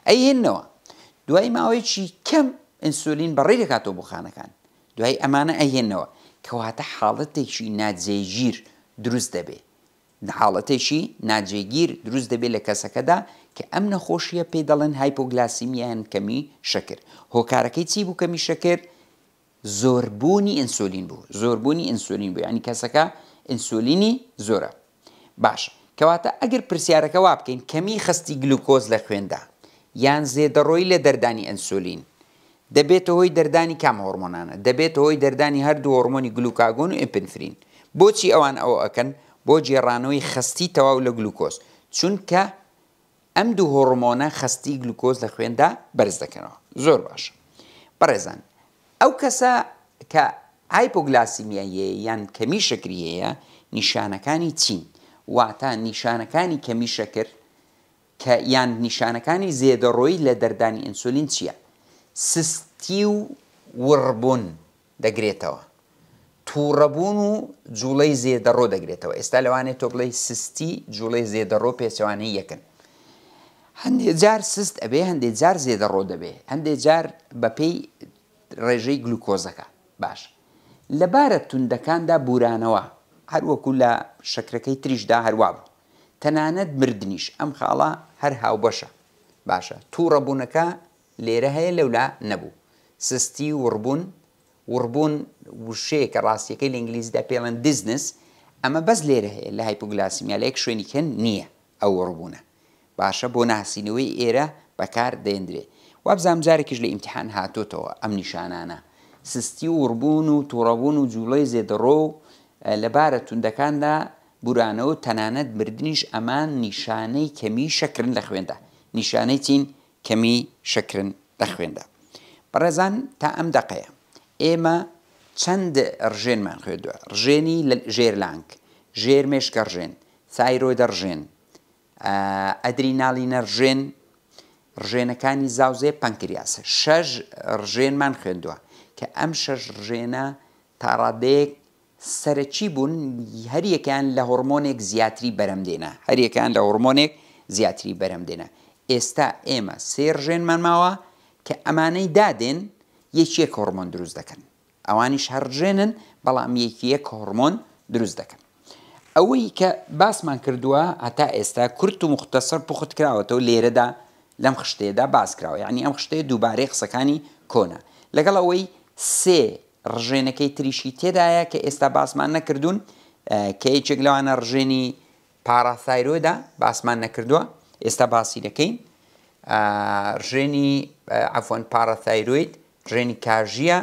ئەی هێنەوە دوای ماوەیەکی کەم ئینسولین بەڕێ دەکاتەوە بخانەکان دوای ئەمانە ئەهێنەوە کەواتە حاڵەتێکی ناجێگیر دروست دەبێ حاڵەتێکی ناجێگیر دروست دەبێت لە کەسەکەدا کە ئەم نەخۆشیە پێ دەڵێن هایپۆگلاسیمیان کەمی شکر هۆکارەکەی چی بوو کەمی شکر زۆربوونی ئینسولین بوو زۆربوونی ئینسولین بوو ینی کەسەکە ئینسولینی زۆرە باشە کەواتە ئەگەر پرسیارەکە وا بکەین کەمی خستی گلوکۆز لە خوێندا یان زێدەڕۆی لە دەردانی ئەنسولین دەبێتە هۆی دەردانی کام هۆرمۆنانە دەبێت هۆی دەردانی هەردوو هۆرمۆنی گلوکاگۆن و ئپنفرین بۆچی ئەوان ئەو ئەکەن بۆ جێڕانەوەی خستی تەواو لە گلوکۆس چونکە ئەم دوو هۆرمۆنە خستی گلوکۆز لە خوێندا بەرز دەکەنەوە زۆر باشە بەڕێزان ئەو کەسە کە ئایپۆگلاسیمیایە یان کەمی شکری هەیە نیشانەکانی چین واتە نیشانەکانی کەمی شەکر کە یان نیشانەکانی زێدەڕۆی لە دەردانی ئینسولین چییە؟ سستی و وڕبوون دەگرێتەوە تووڕەبوون و جوڵەی زێدەڕۆ دەگرێتەوە ئێستا لەوانێت تۆ بڵی سستی جوڵەی زێدەڕۆ پێچوانەی یەکن هەندێک جار سست ئەبێ هەندێک جار زێدەڕۆ دەبێ هەندێک جار بەپێی ڕێژەی گلوکۆزەکە باش لەبارە توندەکاندا بورانەوە هەروەکو لە شکرەکەی تریشدا هەروە بوو تەنانەت مردنیش ئەم خاڵە هەر هاوبەشە باشە تووڕەبوونەکە لێرە هەیە لەولا نەبوو سستی وڕبوون وڕبوون وشەیە کە ڕاستیەکەی لە ئینگلیزیدا پێڵەن دزنس ئەمە بەس لێرە هەیە لە هایپوگلاسیمیا لە یەک شوێنی کەن نییە ئەو وڕبوونە باشە بۆ ناسینەوەی ئێرە بەکار دێندرێ وابزام جارێکیش لە ئیمتحان هاتۆتەوە ئەم نیشانانە سستی وڕبوون و تووڕەبوون و جوڵی زێدەڕۆ و لەبارە توندەکاندا بورانەوە تەنانەت بردنیش ئەمان نیشانەی کەمی شەکردن لە خوێندا نیشانەی چین کەمی شکرن لە خوێندا بەڕێزان تا ئەم دقەیە ئێمە چەند ڕژێنمان خوێدووە ڕژێنی لە ژێرلانگ ژێر مێشکە ڕژێن سایرۆ دەڕژێن ئەدریناڵی نەڕژێن ڕژێنەکانی زاوزێ پانکریاسە شەژ ڕژێنمان خوێندووە کە ئەم شەژ ڕژێنە تاڕادەیەک سەرەکی بوون هەریەکان لە هۆرمۆنێک زیاتری بەرەم دێنە هەریەکان لە هۆرمۆنێک زیاتری بەرەم دێنە ئێستا ئێمە سێر ژێنمان ماوە کە ئەمانەی دادێن یەکیەک هۆرمۆن دروست دەکەن ئەوانیش هەرژێنن بەڵام یەکیەک هۆرمۆن دروست دەکەن ئەوەی کە باسمان کردووە هەتا ئێستا کورت و مختەسەر پخت کراوەتەوە لێرەدا لەم خشتێدا باس کراوە یعنی ئەم خشتەیە دووبارەی قسەکانی کۆنا لەگەڵ ئەوەی سێ ڕژێنەکەی تریشی تێدایە کە ئێستا باسمان نەکردوون کەیچێک لەوانە ڕژێنی پاراسایرۆدا باسمان نەکردووە ئێستا باسی دەکەین ژێنی ئەفۆن پارە تایروید ژێنی کاژیە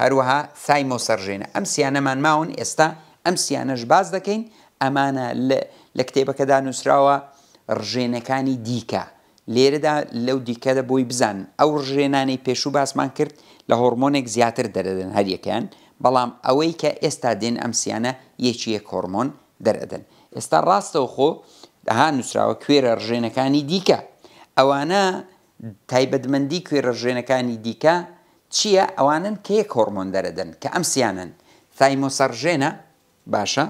هەروەها سایمۆسەرژێنە ئەم سییانەمان ماون ئێستا ئەم سییانەش باز دەکەین ئەمانە لە کتێبەکەدا نووسراوە ڕژێنەکانی دیکە لێرەدا لەو دیکەدە بۆی بزان ئەو ڕژێنانی پێشوو باسمان کرد لە هۆرمۆنێک زیاتر دەردن هەریەکەیان بەڵام ئەوەی کە ئێستا دێن ئەمسیانە یەکیە کۆرمۆن دەردن ئێستا ڕاستەوە خۆ ئەها نووسراوە کوێرە ڕژێنەکانی دیکە ئەوانە تایبەتمەندی کوێرە ڕژێنەکانی دیکە چییە ئەوانن کەیەک هۆرمۆن دەرەدەن کە ئەم سیانن تایمۆسە ڕژێنە باشە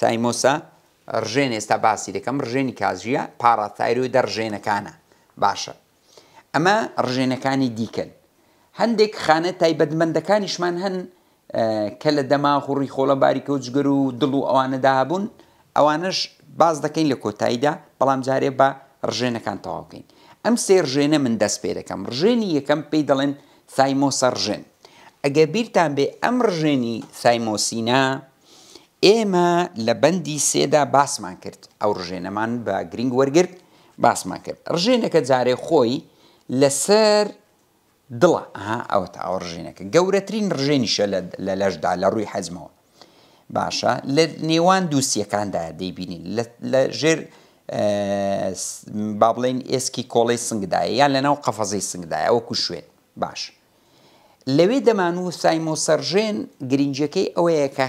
تایمۆسە ڕژێن ئێستا باسی دەکەم ڕژێنی کازژە پاڕاتایرۆی دەڕژێنەکانە باشە ئەمە ڕژێنەکانی دیکەن هەندێک خانە تایبەتمەندەکانیشمان هەن کە لە دەما خوڕی خۆڵە باریکە و جگەر و دڵ و ئەوانە داهابوون ئەوانش باز دەکەین لە کۆتاییدا بەڵام جارێ بە ڕژێنەکان تەواوکەین ئەم سێ ڕژێنە من دەست پێ دەکەم ڕژێنی یەکەم پێی دەڵێن سایمۆسە ڕژێن ئەگە بیرتان بێ ئەم ڕژێنی سایمۆسینا ئێمە لە بەندی سێدا باسمان کرد ئەو ڕژێنەمان بە گرنگ وەرگرت باسمان کرد ڕژێنەکە جارێ خۆی لەسەر دڵە ئەوە تا ئەو ڕژێنەکە گەورەترین ڕژێنیشە لە لەشدا لە ڕووی حەزمەوە باشە لە نێوان دووسیەکاندا دەیبینین لە ژێر با بڵێن ئێسکی کۆڵی سنگدایە یان لەناو قەفەزەی سنگدایە وەکو شوێن باش. لەوێ دەمان و سایمۆسەرژێن گرنجەکەی ئەوەیە کە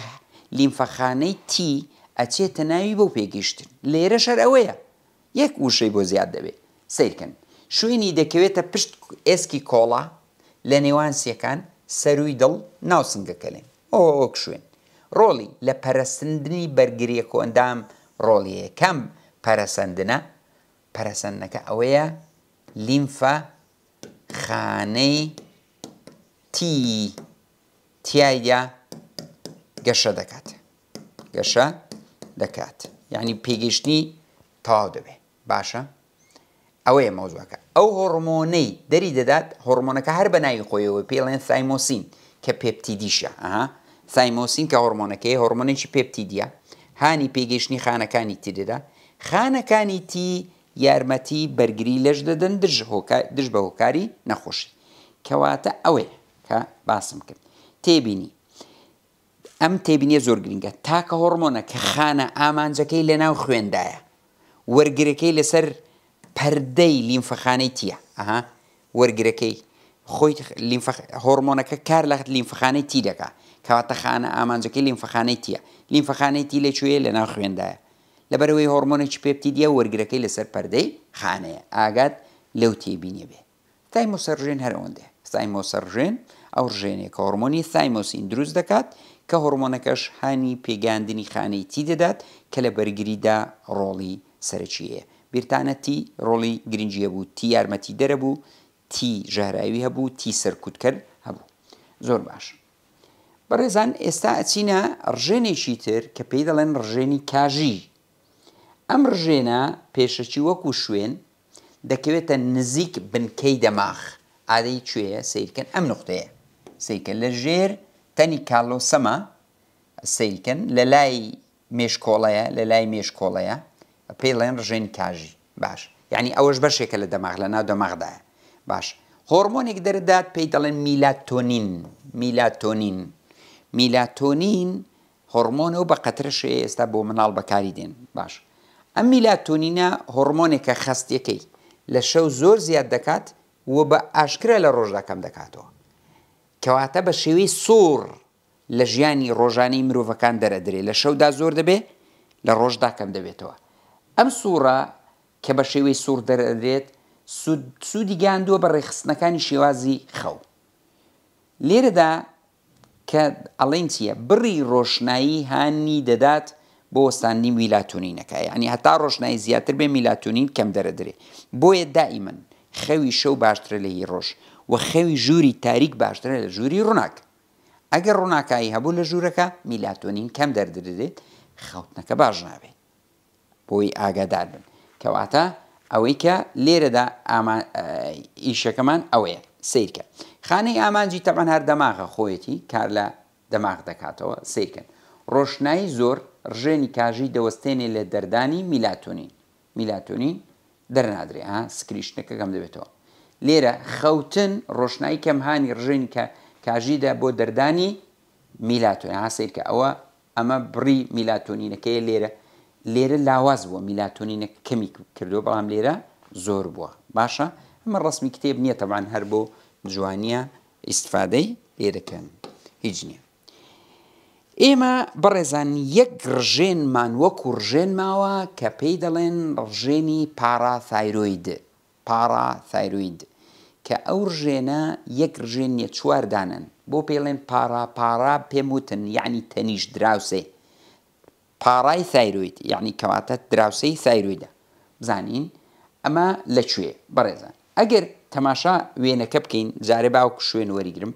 لیمفەخانەی تی ئەچێتە ناوی بۆ پێگەیشتن لێرە شەر ئەوەیە یەک وشەی بۆ زیاد دەبێت سیرکن شوێنی دەکەوێتە پشت ئێسکی کۆڵا لە نێوان سیەکان سەروی دڵ ناوسنگەکەلێن ئۆک شوێن ڕۆڵی لە پەرسەندنی بەرگریە کۆندام ڕۆڵیەیە کەم پەرسەندنە پەرسەندنەکە ئەوەیە لیمفە خانەی تی تایە گەشە دەکات گەشە دەکات یعنی پێگەشتنی تاو دەبێ باشە ئەوەیە مۆزوەکە ئەو هۆرمۆنەی دەری دەدات هۆرمۆنەکە هەر بە ناوی خۆیەوە پێڵێن سایمۆسین کە پێپتی دیشە ئەها سایمۆسین کە هۆرمۆنەکەی هۆرمۆنێکی پێپتیدیا هانی پێگەشتنی خانەکانی تێدا خانەکانی تی یارمەتی بەرگری لەش دەدەن دژ بە هۆکاری نەخۆشی کەواتە ئەوەیە کە باسم کرد تێبینی ئەم تێبینیە زۆر گرنگە تاکە هۆرمۆنە کە خانە ئامانجەکەی لە ناو خوێندایە وەرگرەکەی لەسەر پەردەی لیمفەخانەی تیە ئەها وەرگرەکەی خۆی هۆرمۆنەکە کار لەخت لیمفەخانەی تی دەکات کەواتە خانە ئامانجەکەی لیمفەخانەی تیە لیمفەخانەی تی لەکوێ لە ناو خوێندایە لەبەرەوەی هۆرمۆنێکی پێپتی دیە وەرگەکەی لەسەر پەردەی خانەیە ئاگات لەو تێبینێ بێ تای مۆسەرژێن هەرەوەندێ سای مۆسەرژێن ئەو ژێنێک هۆرمۆنی سایمۆسین دروست دەکات کە هۆرمۆنەکەش هانی پێگاندنی خانەی تی دەدات کە لە بەرگریدا ڕۆڵی سەرچیە بیرتانەتی ڕۆڵی گرنجە بوو تی یارمەتی دەرە بوو تی ژەهراوی هەبوو تی سەرکوت کرد هەبوو زۆر باش. بەڕێزان ئێستا ئەچینە ڕژێنێکی تر کە پێی دەڵێن ڕژێنی کاژی ئەم ڕژێنە پێشەچی وەکو شوێن دەکەوێتە نزیک بنکەی دەماخ ئادەی کوێە سیرکن ئەم نقطەیە سیکە لە ژێر تەنی کالۆسەمە سیرکن لە لای مێشکۆڵەیە لە لای مێشکۆڵەیە پێڵێن ڕژێن کاژی باش یعنی ئەوەش بەشێکە لە دەماغ لە ناو دەماغدایە باش هۆرمۆنێک دەردات پێی دەڵێن میلاتۆنین میلاتۆنین میلاتۆنین هۆرمۆنە و بە قەترش ئێستا بۆ مناڵ بەکاری دێن باش ئەم میلاتۆنینە هۆرمۆنێکە خستیەکەی لە شەو زۆر زیاد دەکات و بە ئاشکرا لە ڕۆژەکەم دەکاتەوە کەواتە بە شێوەی سوور لە ژیانی ڕۆژانەی مرۆڤەکان دەرەدرێت لە شەودا زۆر دەبێ لە ڕۆژدا کەم دەبێتەوە ئەم سوورە کە بە شێوەی سوور دەرەدرێت سوودی گاندووە بە ڕێخستنەکانی شێوازی خەو لێرەدا کە ئەڵین چییە بڕی ڕۆشنایی هانی دەدات بۆ وەستانی میلاتونینەکە ینی هەتا ڕۆشنایی زیاتر بێ میلاتونین کەم دەرەدرێ بۆیە دائیمن خەوی شەو باشترە لە هی ڕۆژ و خەوی ژووری تاریک باشترە لە ژووری ڕووناک ئەگەر ڕووناکایی هەبوو لە ژوورەکە میلاتونین کەم دەردرێت خەوتنەکە باش نابێت بۆی ئاگادار بن کەواتە ئەوەی کە لێرەدا ئیشەکەمان ئەوەیە سیرکە خانەی ئامانجی تەمان هەر دەماغە خۆیەتی کار لە دەماغ دەکاتەوە سیکن ڕۆشنایی زۆر ڕژێنی کاژی دەوەستێنێ لە دەردانی میلاتونین میلاتونین دەرنادرێ ها سکریشتەکە گەم دەبێتەوە لێرە خەوتن ڕۆشنایی کەمهانی ڕژین کە کاژیدا بۆ دەردانی میلاتۆن هاسیر کە ئەوە ئەمە بڕی میلاتۆنینەکەی لێرە لێرە لاواز بووە میلاتۆنینە کەمی کردو بەڵام لێرە زۆر بووە باشە ئەمە ڕسمی کتێب نییە تەوان هەر بۆ جوانیە ئیسفادەی لێدەکەن هیچ نییە. ئێمە بەڕێزان یەک ڕژێنمان وەکو ڕژێن ماوە کە پێی دەڵێن ڕژێنی پاراثایرۆید پاراثایرۆید کە ئەو ڕژێنە یەک ڕژێنە چواردانن بۆ پێڵێن پارا پارا پێم وتن یعنی تەنیش دراوسێ پارای سایرۆیت یعنی کەواتە دراوسەی سایرۆیدا بزانین ئەمە لەکوێ بەڕێزان ئەگەر تەماشا وێنەکە بکەین جارێ باوکو شوێن وەریگرم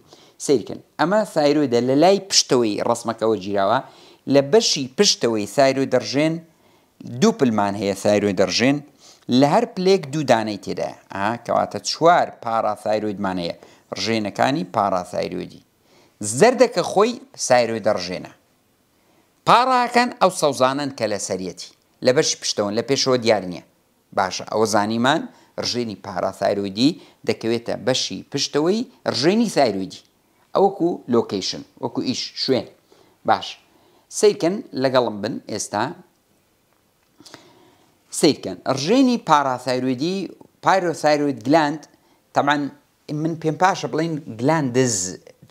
سیرکن ئەمە سایرۆدە لە لای پشتەوەی ڕسمەکەەوە گیراوە لە بەشی پشتەوەی سایرۆ دەڕژێن دوو پلمان هەیە سایرۆی دەڕژێن لە هەر پلێک دوودانەی تێدا کەواتە چوار پاراسایرۆیدمانەیە ڕژێنەکانی پاراسایرۆدی زەردەکە خۆی سایرۆی دەڕژێنە پاراکان ئەو سەوزانن کە لە سەرەتی لە بەش پشتەوە لە پێشەوە دیار نییە باشە ئەوە زانیمان ڕژێنی پاراسایرۆیدی دەکەوێتە بەشی پشتەوەی ڕژێنی سایرۆیدی ئەوەکو لۆکیشن وەکو ئیش شوێن باش سیرکن لەگەڵم بن ئێستا سیرکەن ڕژێنی پاراسایرۆیدی پایرۆسایرۆید گلاند تەمان من پێم پاشە بڵین گلاندز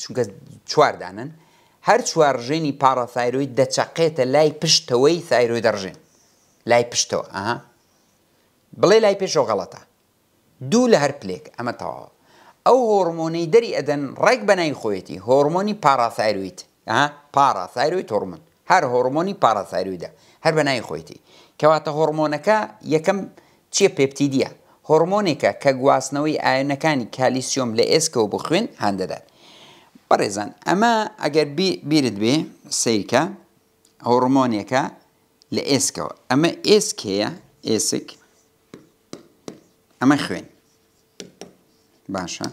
چونکە چواردانن هەر چوار ڕژێنی پاراسایرۆید دەچەقێتە لای پشتەوەی سایرۆی دەڕژێن لای پشتەوە ئاها بڵێ لای پێشەوە غەڵەتە دوو لە هەر پلێک ئەمە تەواوە ئەو هۆرمۆنەی دەری ئەدەن ڕێک بەنای خۆیەتی هۆرمۆنی پاراسایرویت پاراسایروی تۆرمون هەر هۆرمۆنی پاراسایرویدا هەر بەنای خۆیەتی کەواتە هۆرمۆنەکە یەکەم چیە پێپتیدیە هۆرمۆنێکە کە گواستنەوەی ئاەنەکانی کالیسیۆم لە ئێسکە و بخوێن هەندەدات بەڕێزان ئەمە ئەگەر بیرت بێ سیرکە هۆرمۆنێکە لە ئێسکەوە ئەمە ئێسکەیە ئێسک ئەمە خوێن باشە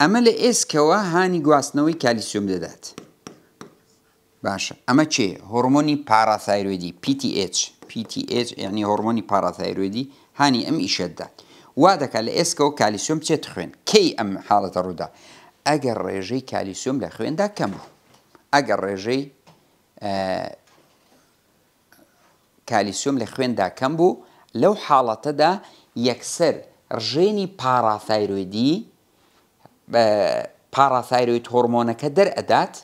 ئەمە لە ئێسکەوە هانی گواستنەوەی کالیسیۆم دەدات باشە ئەمە چێ هۆرمۆنی پاراسایرۆیدی PTH PTH یعنی هۆرمۆنی پاراسایرۆیدی هانی ئەم ئیشەددات وا دەکات لە ئێسکەوە کالیسیۆم چێت خوێن کەی ئەم حاڵەتە ڕوودا ئەگەر ڕێژەی کالیسیۆم لە خوێندا کەم بوو ئەگەر ڕێژەی کالیسیۆم لە خوێندا کەم بوو لەو حاڵەتەدا یەکسەر ژێنی پارافایرۆیدی پارافایرۆید هۆرمۆنەکە دەرئدات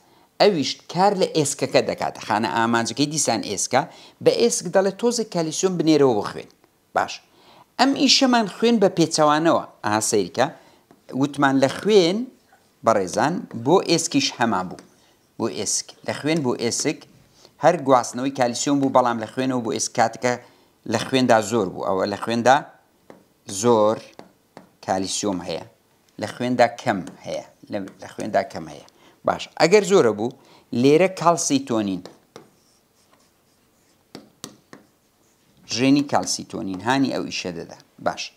ئەویشت کار لە ئێسکەکە دەکات خانە ئامانجەکەی دیسان ئێسکە بە ئێسک دەڵێ تۆزە کالیسیۆن بنێرەوە بخوێن باش ئەم ئیشەمان خوێن بە پێچەوانەوە ئاسەیرکە وتمان لە خوێن بەڕێزان بۆ ئێسکیش هەمان بوو بۆ ئێسک لە خوێن بۆ ئێسک هەر گواستنەوەی کالیسیۆن بوو بەڵام لە خوێنەوە بۆ ئێسکاتەکە لە خوێندا زۆر بوو ئەوە لە خوێندا زۆر کالیسیۆم هەیە لە خوێندا کەم هەیە لە خوێندا کەم هەیە باش ئەگەر زۆرە بوو لێرە کاڵسیتۆنین ژێنی کالسیتۆنین هاانی ئەو ئیشە دەدا باش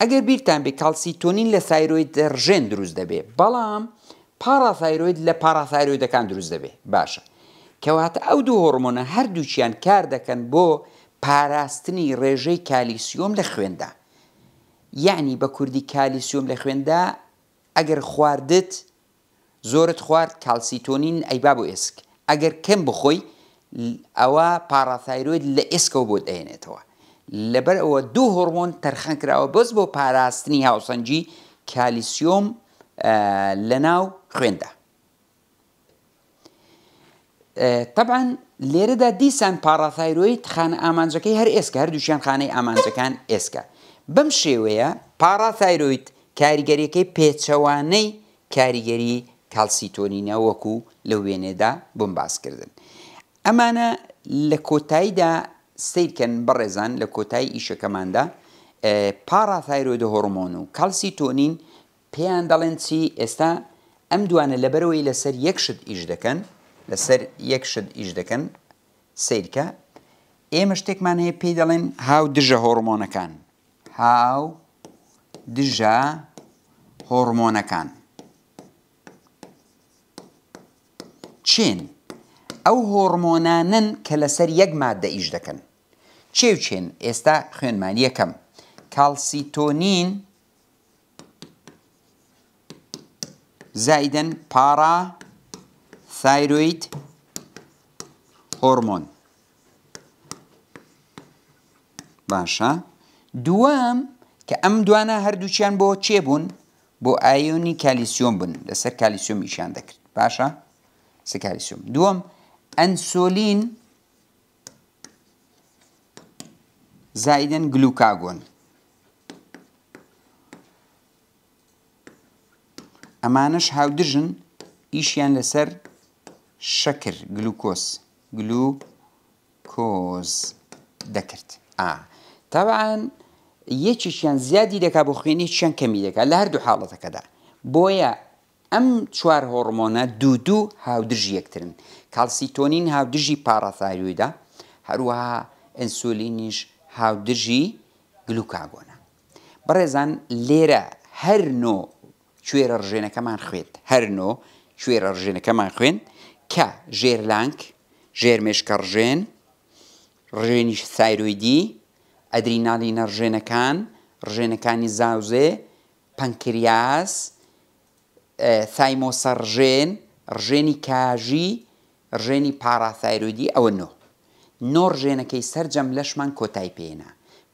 ئەگەر بیرتان بێ کالسیتۆنین لە سایرۆید دەڕژێن دروست دەبێ بەڵام پاراسایرۆید لە پاراسایرۆیدەکان دروست دەبێ باشە کەواتە ئەو دوو هۆرمۆنە هەردووچیان کار دەکەن بۆ پاراستنی ڕێژەی کالیسیۆم لە خوێندا یعنی بە کوردی کالیسیۆم لە خوێندا ئەگەر خواردت زۆرت خوارد کالسیتۆنین ئەیبا بۆ ئێسک ئەگەر کەم بخۆی ئەوە پاراثایرۆید لە ئێسکە بۆ دەێنێتەوە لەبەر ئەوە دوو هۆرمۆن تەرخەن کراوە بەس بۆ پاراستنی هاوسەنجی کالیسیۆم لە ناو خوێندا طبعاً لێرەدا دیسان پاراثایرۆید خانە ئامانجەکەی هەر ئێسکە هەردووشیان خانەی ئامانجەکان ئێسکە بەم شێوەیە پاراسایرۆیت کاریگەریەکەی پێچەوانەی کاریگەری کاڵسیتۆنینە وەکو لە وێنێدا بۆم باسکردن. ئەمانە لە کۆتاییدا سیرکەن بەڕێزان لە کۆتایی ئیشەکەماندا پاراتایرۆید هۆرمۆن و کاڵسیتۆنین پێیان دەڵێن چی ئێستا ئەم دوانە لەبەرەوەی لەسەر یەکشت ئیش دەکەن لەسەر یەکشت ئیش دەکەن سیرکە ئێمە شتێکمان هەیە پێی دەڵێن هاو دژە هۆرمۆنەکان هاو دژە هۆرمۆنەکان چین ئەو هۆرمۆنانن کە لەسەر یەک مادە ئیش دەکەن چێوچێن ئێستا خوێنمان یەکەم کاڵسیتۆنین زایدن پارا ثایروید هۆرمۆن باشە؟ دووەم کە ئەم دوانە هەردووچیان بۆ چێبوون بۆ ئایۆنی کالیسیۆم بن لەسەر کالیسیۆم ئیشان دەکرد باشە سکالیسیۆم دووەم ئەنسۆلین زایدن گلوکاگۆن ئەمانش هاودژن ئیشیان لەسەر شەکر گلوکۆس گلوکۆز دەکرد ئا تاوان یەکیشیان زیادی دەکا بۆ خوێنی چەند کەمی دەکات لە هەردوو حاڵەتەکەدا بۆیە ئەم چوار هۆرمۆنە دوو دوو هاودرژی یەکترن کاڵسیتۆنین هاودژی پاراثاریویدا هەروەها ئەنسولینیش هاودژی گلوکاگۆنە بەڕێزان لێرە هەر نۆ کوێرە ڕژێنەکەمان خوێت هەر نۆ کوێرە ڕژێنەکەمان خوێن کە ژێرلانک ژێرمێشکە ڕژێن ڕژێنیش سایرویدی ئەدرینالینە ڕژێنەکان ڕژێنەکانی زاوزێ پەنکریاس سایمۆسە ڕژێن ڕژێنی کاژی ڕژێنی پاراثایرودی ئەوە نۆ نۆڕژێنەکەی سرجەم لەشمان کۆتای پێێنا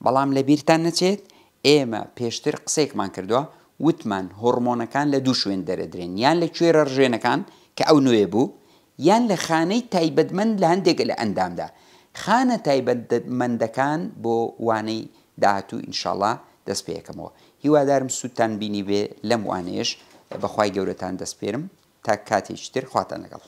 بەڵام لە بیرتان نەچێت ئێمە پێشتر قسێکمان کردووە وتمان هۆرمۆنەکان لە دوو شوێن دەرەدرێن یان لە کوێرە ڕژێنەکان کە ئەو نوێ بوو یان لە خانەی تایبەتمەند لە هەندێک لە ئەندامدا خانە تایبەتمەندەکان بۆ وانەی داهاتوو ئینشاڵا دەست پێەکەمەوە هیوادارم سووتان بینی بێ لەم وانێش بەخوای گەورەتان دەستپێرم تا کاتێک تر خواتان لەگەڵ